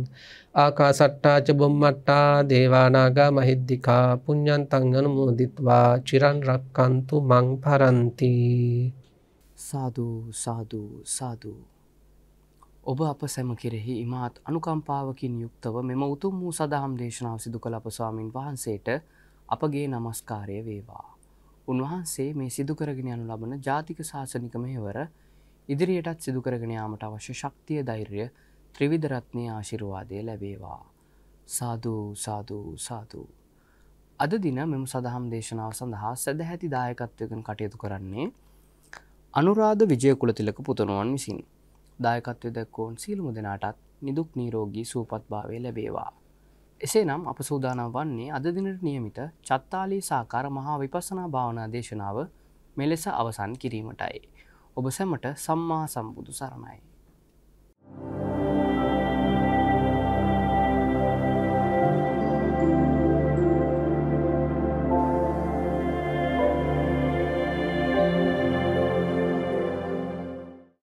ආකා සට්ටාච බොම්මට්ටා දේවානාගා මහිද්දිකා පුඤ්ඥන්තං අනුමෝදිත්වා චිරන්රක්කන්තු මං පරන්ති සාධූ සාධූ සාධූ ඔබ අප සැම කෙරෙහි ඉමහත් අනුකම්පාවකින් යුක්තව මෙම උතුම් වූ සදහම් දේශනාව සිදු කළ අප ස්වාමින් වහන්සේට අපගේ නමස්කාරය වේවා. උන්වහන්සේ මේ සිදුකරගෙන යනු ලබන ජාතික ශාසනික මෙහෙවර ඉදිරියටත් සිදුකරගෙන යාමට අවශ්‍ය ශක්තිය ධෛර්ය ත්‍රිවිධරත්නය ආශිරවාදය ලැබේවා. සාධූ සාධූ සාධූ. අද දින මෙම සදහම් දේශනාව සඳහා සැදැහැති දායකත්වයකන් කටයුතු කරන්නේ අනුරාධ විජය කුලතිලක පුතනුවන් විසින්. දායකත්වය දක්කෝන් සීලුම දෙනාටත් නිදුක් නීරෝගී සූපත් භාවය ලැබේවා. එසේ නම් අප සූදානම් වන්නේ අදදිනට නියමිත චත්තාලී සාකාර මහා විපසනා භාවනා දේශනාව මෙලෙස අවසන් කිරීමටයි. ඔබ සැමට සම්මා සම්බුදු සරණයි. Thank you.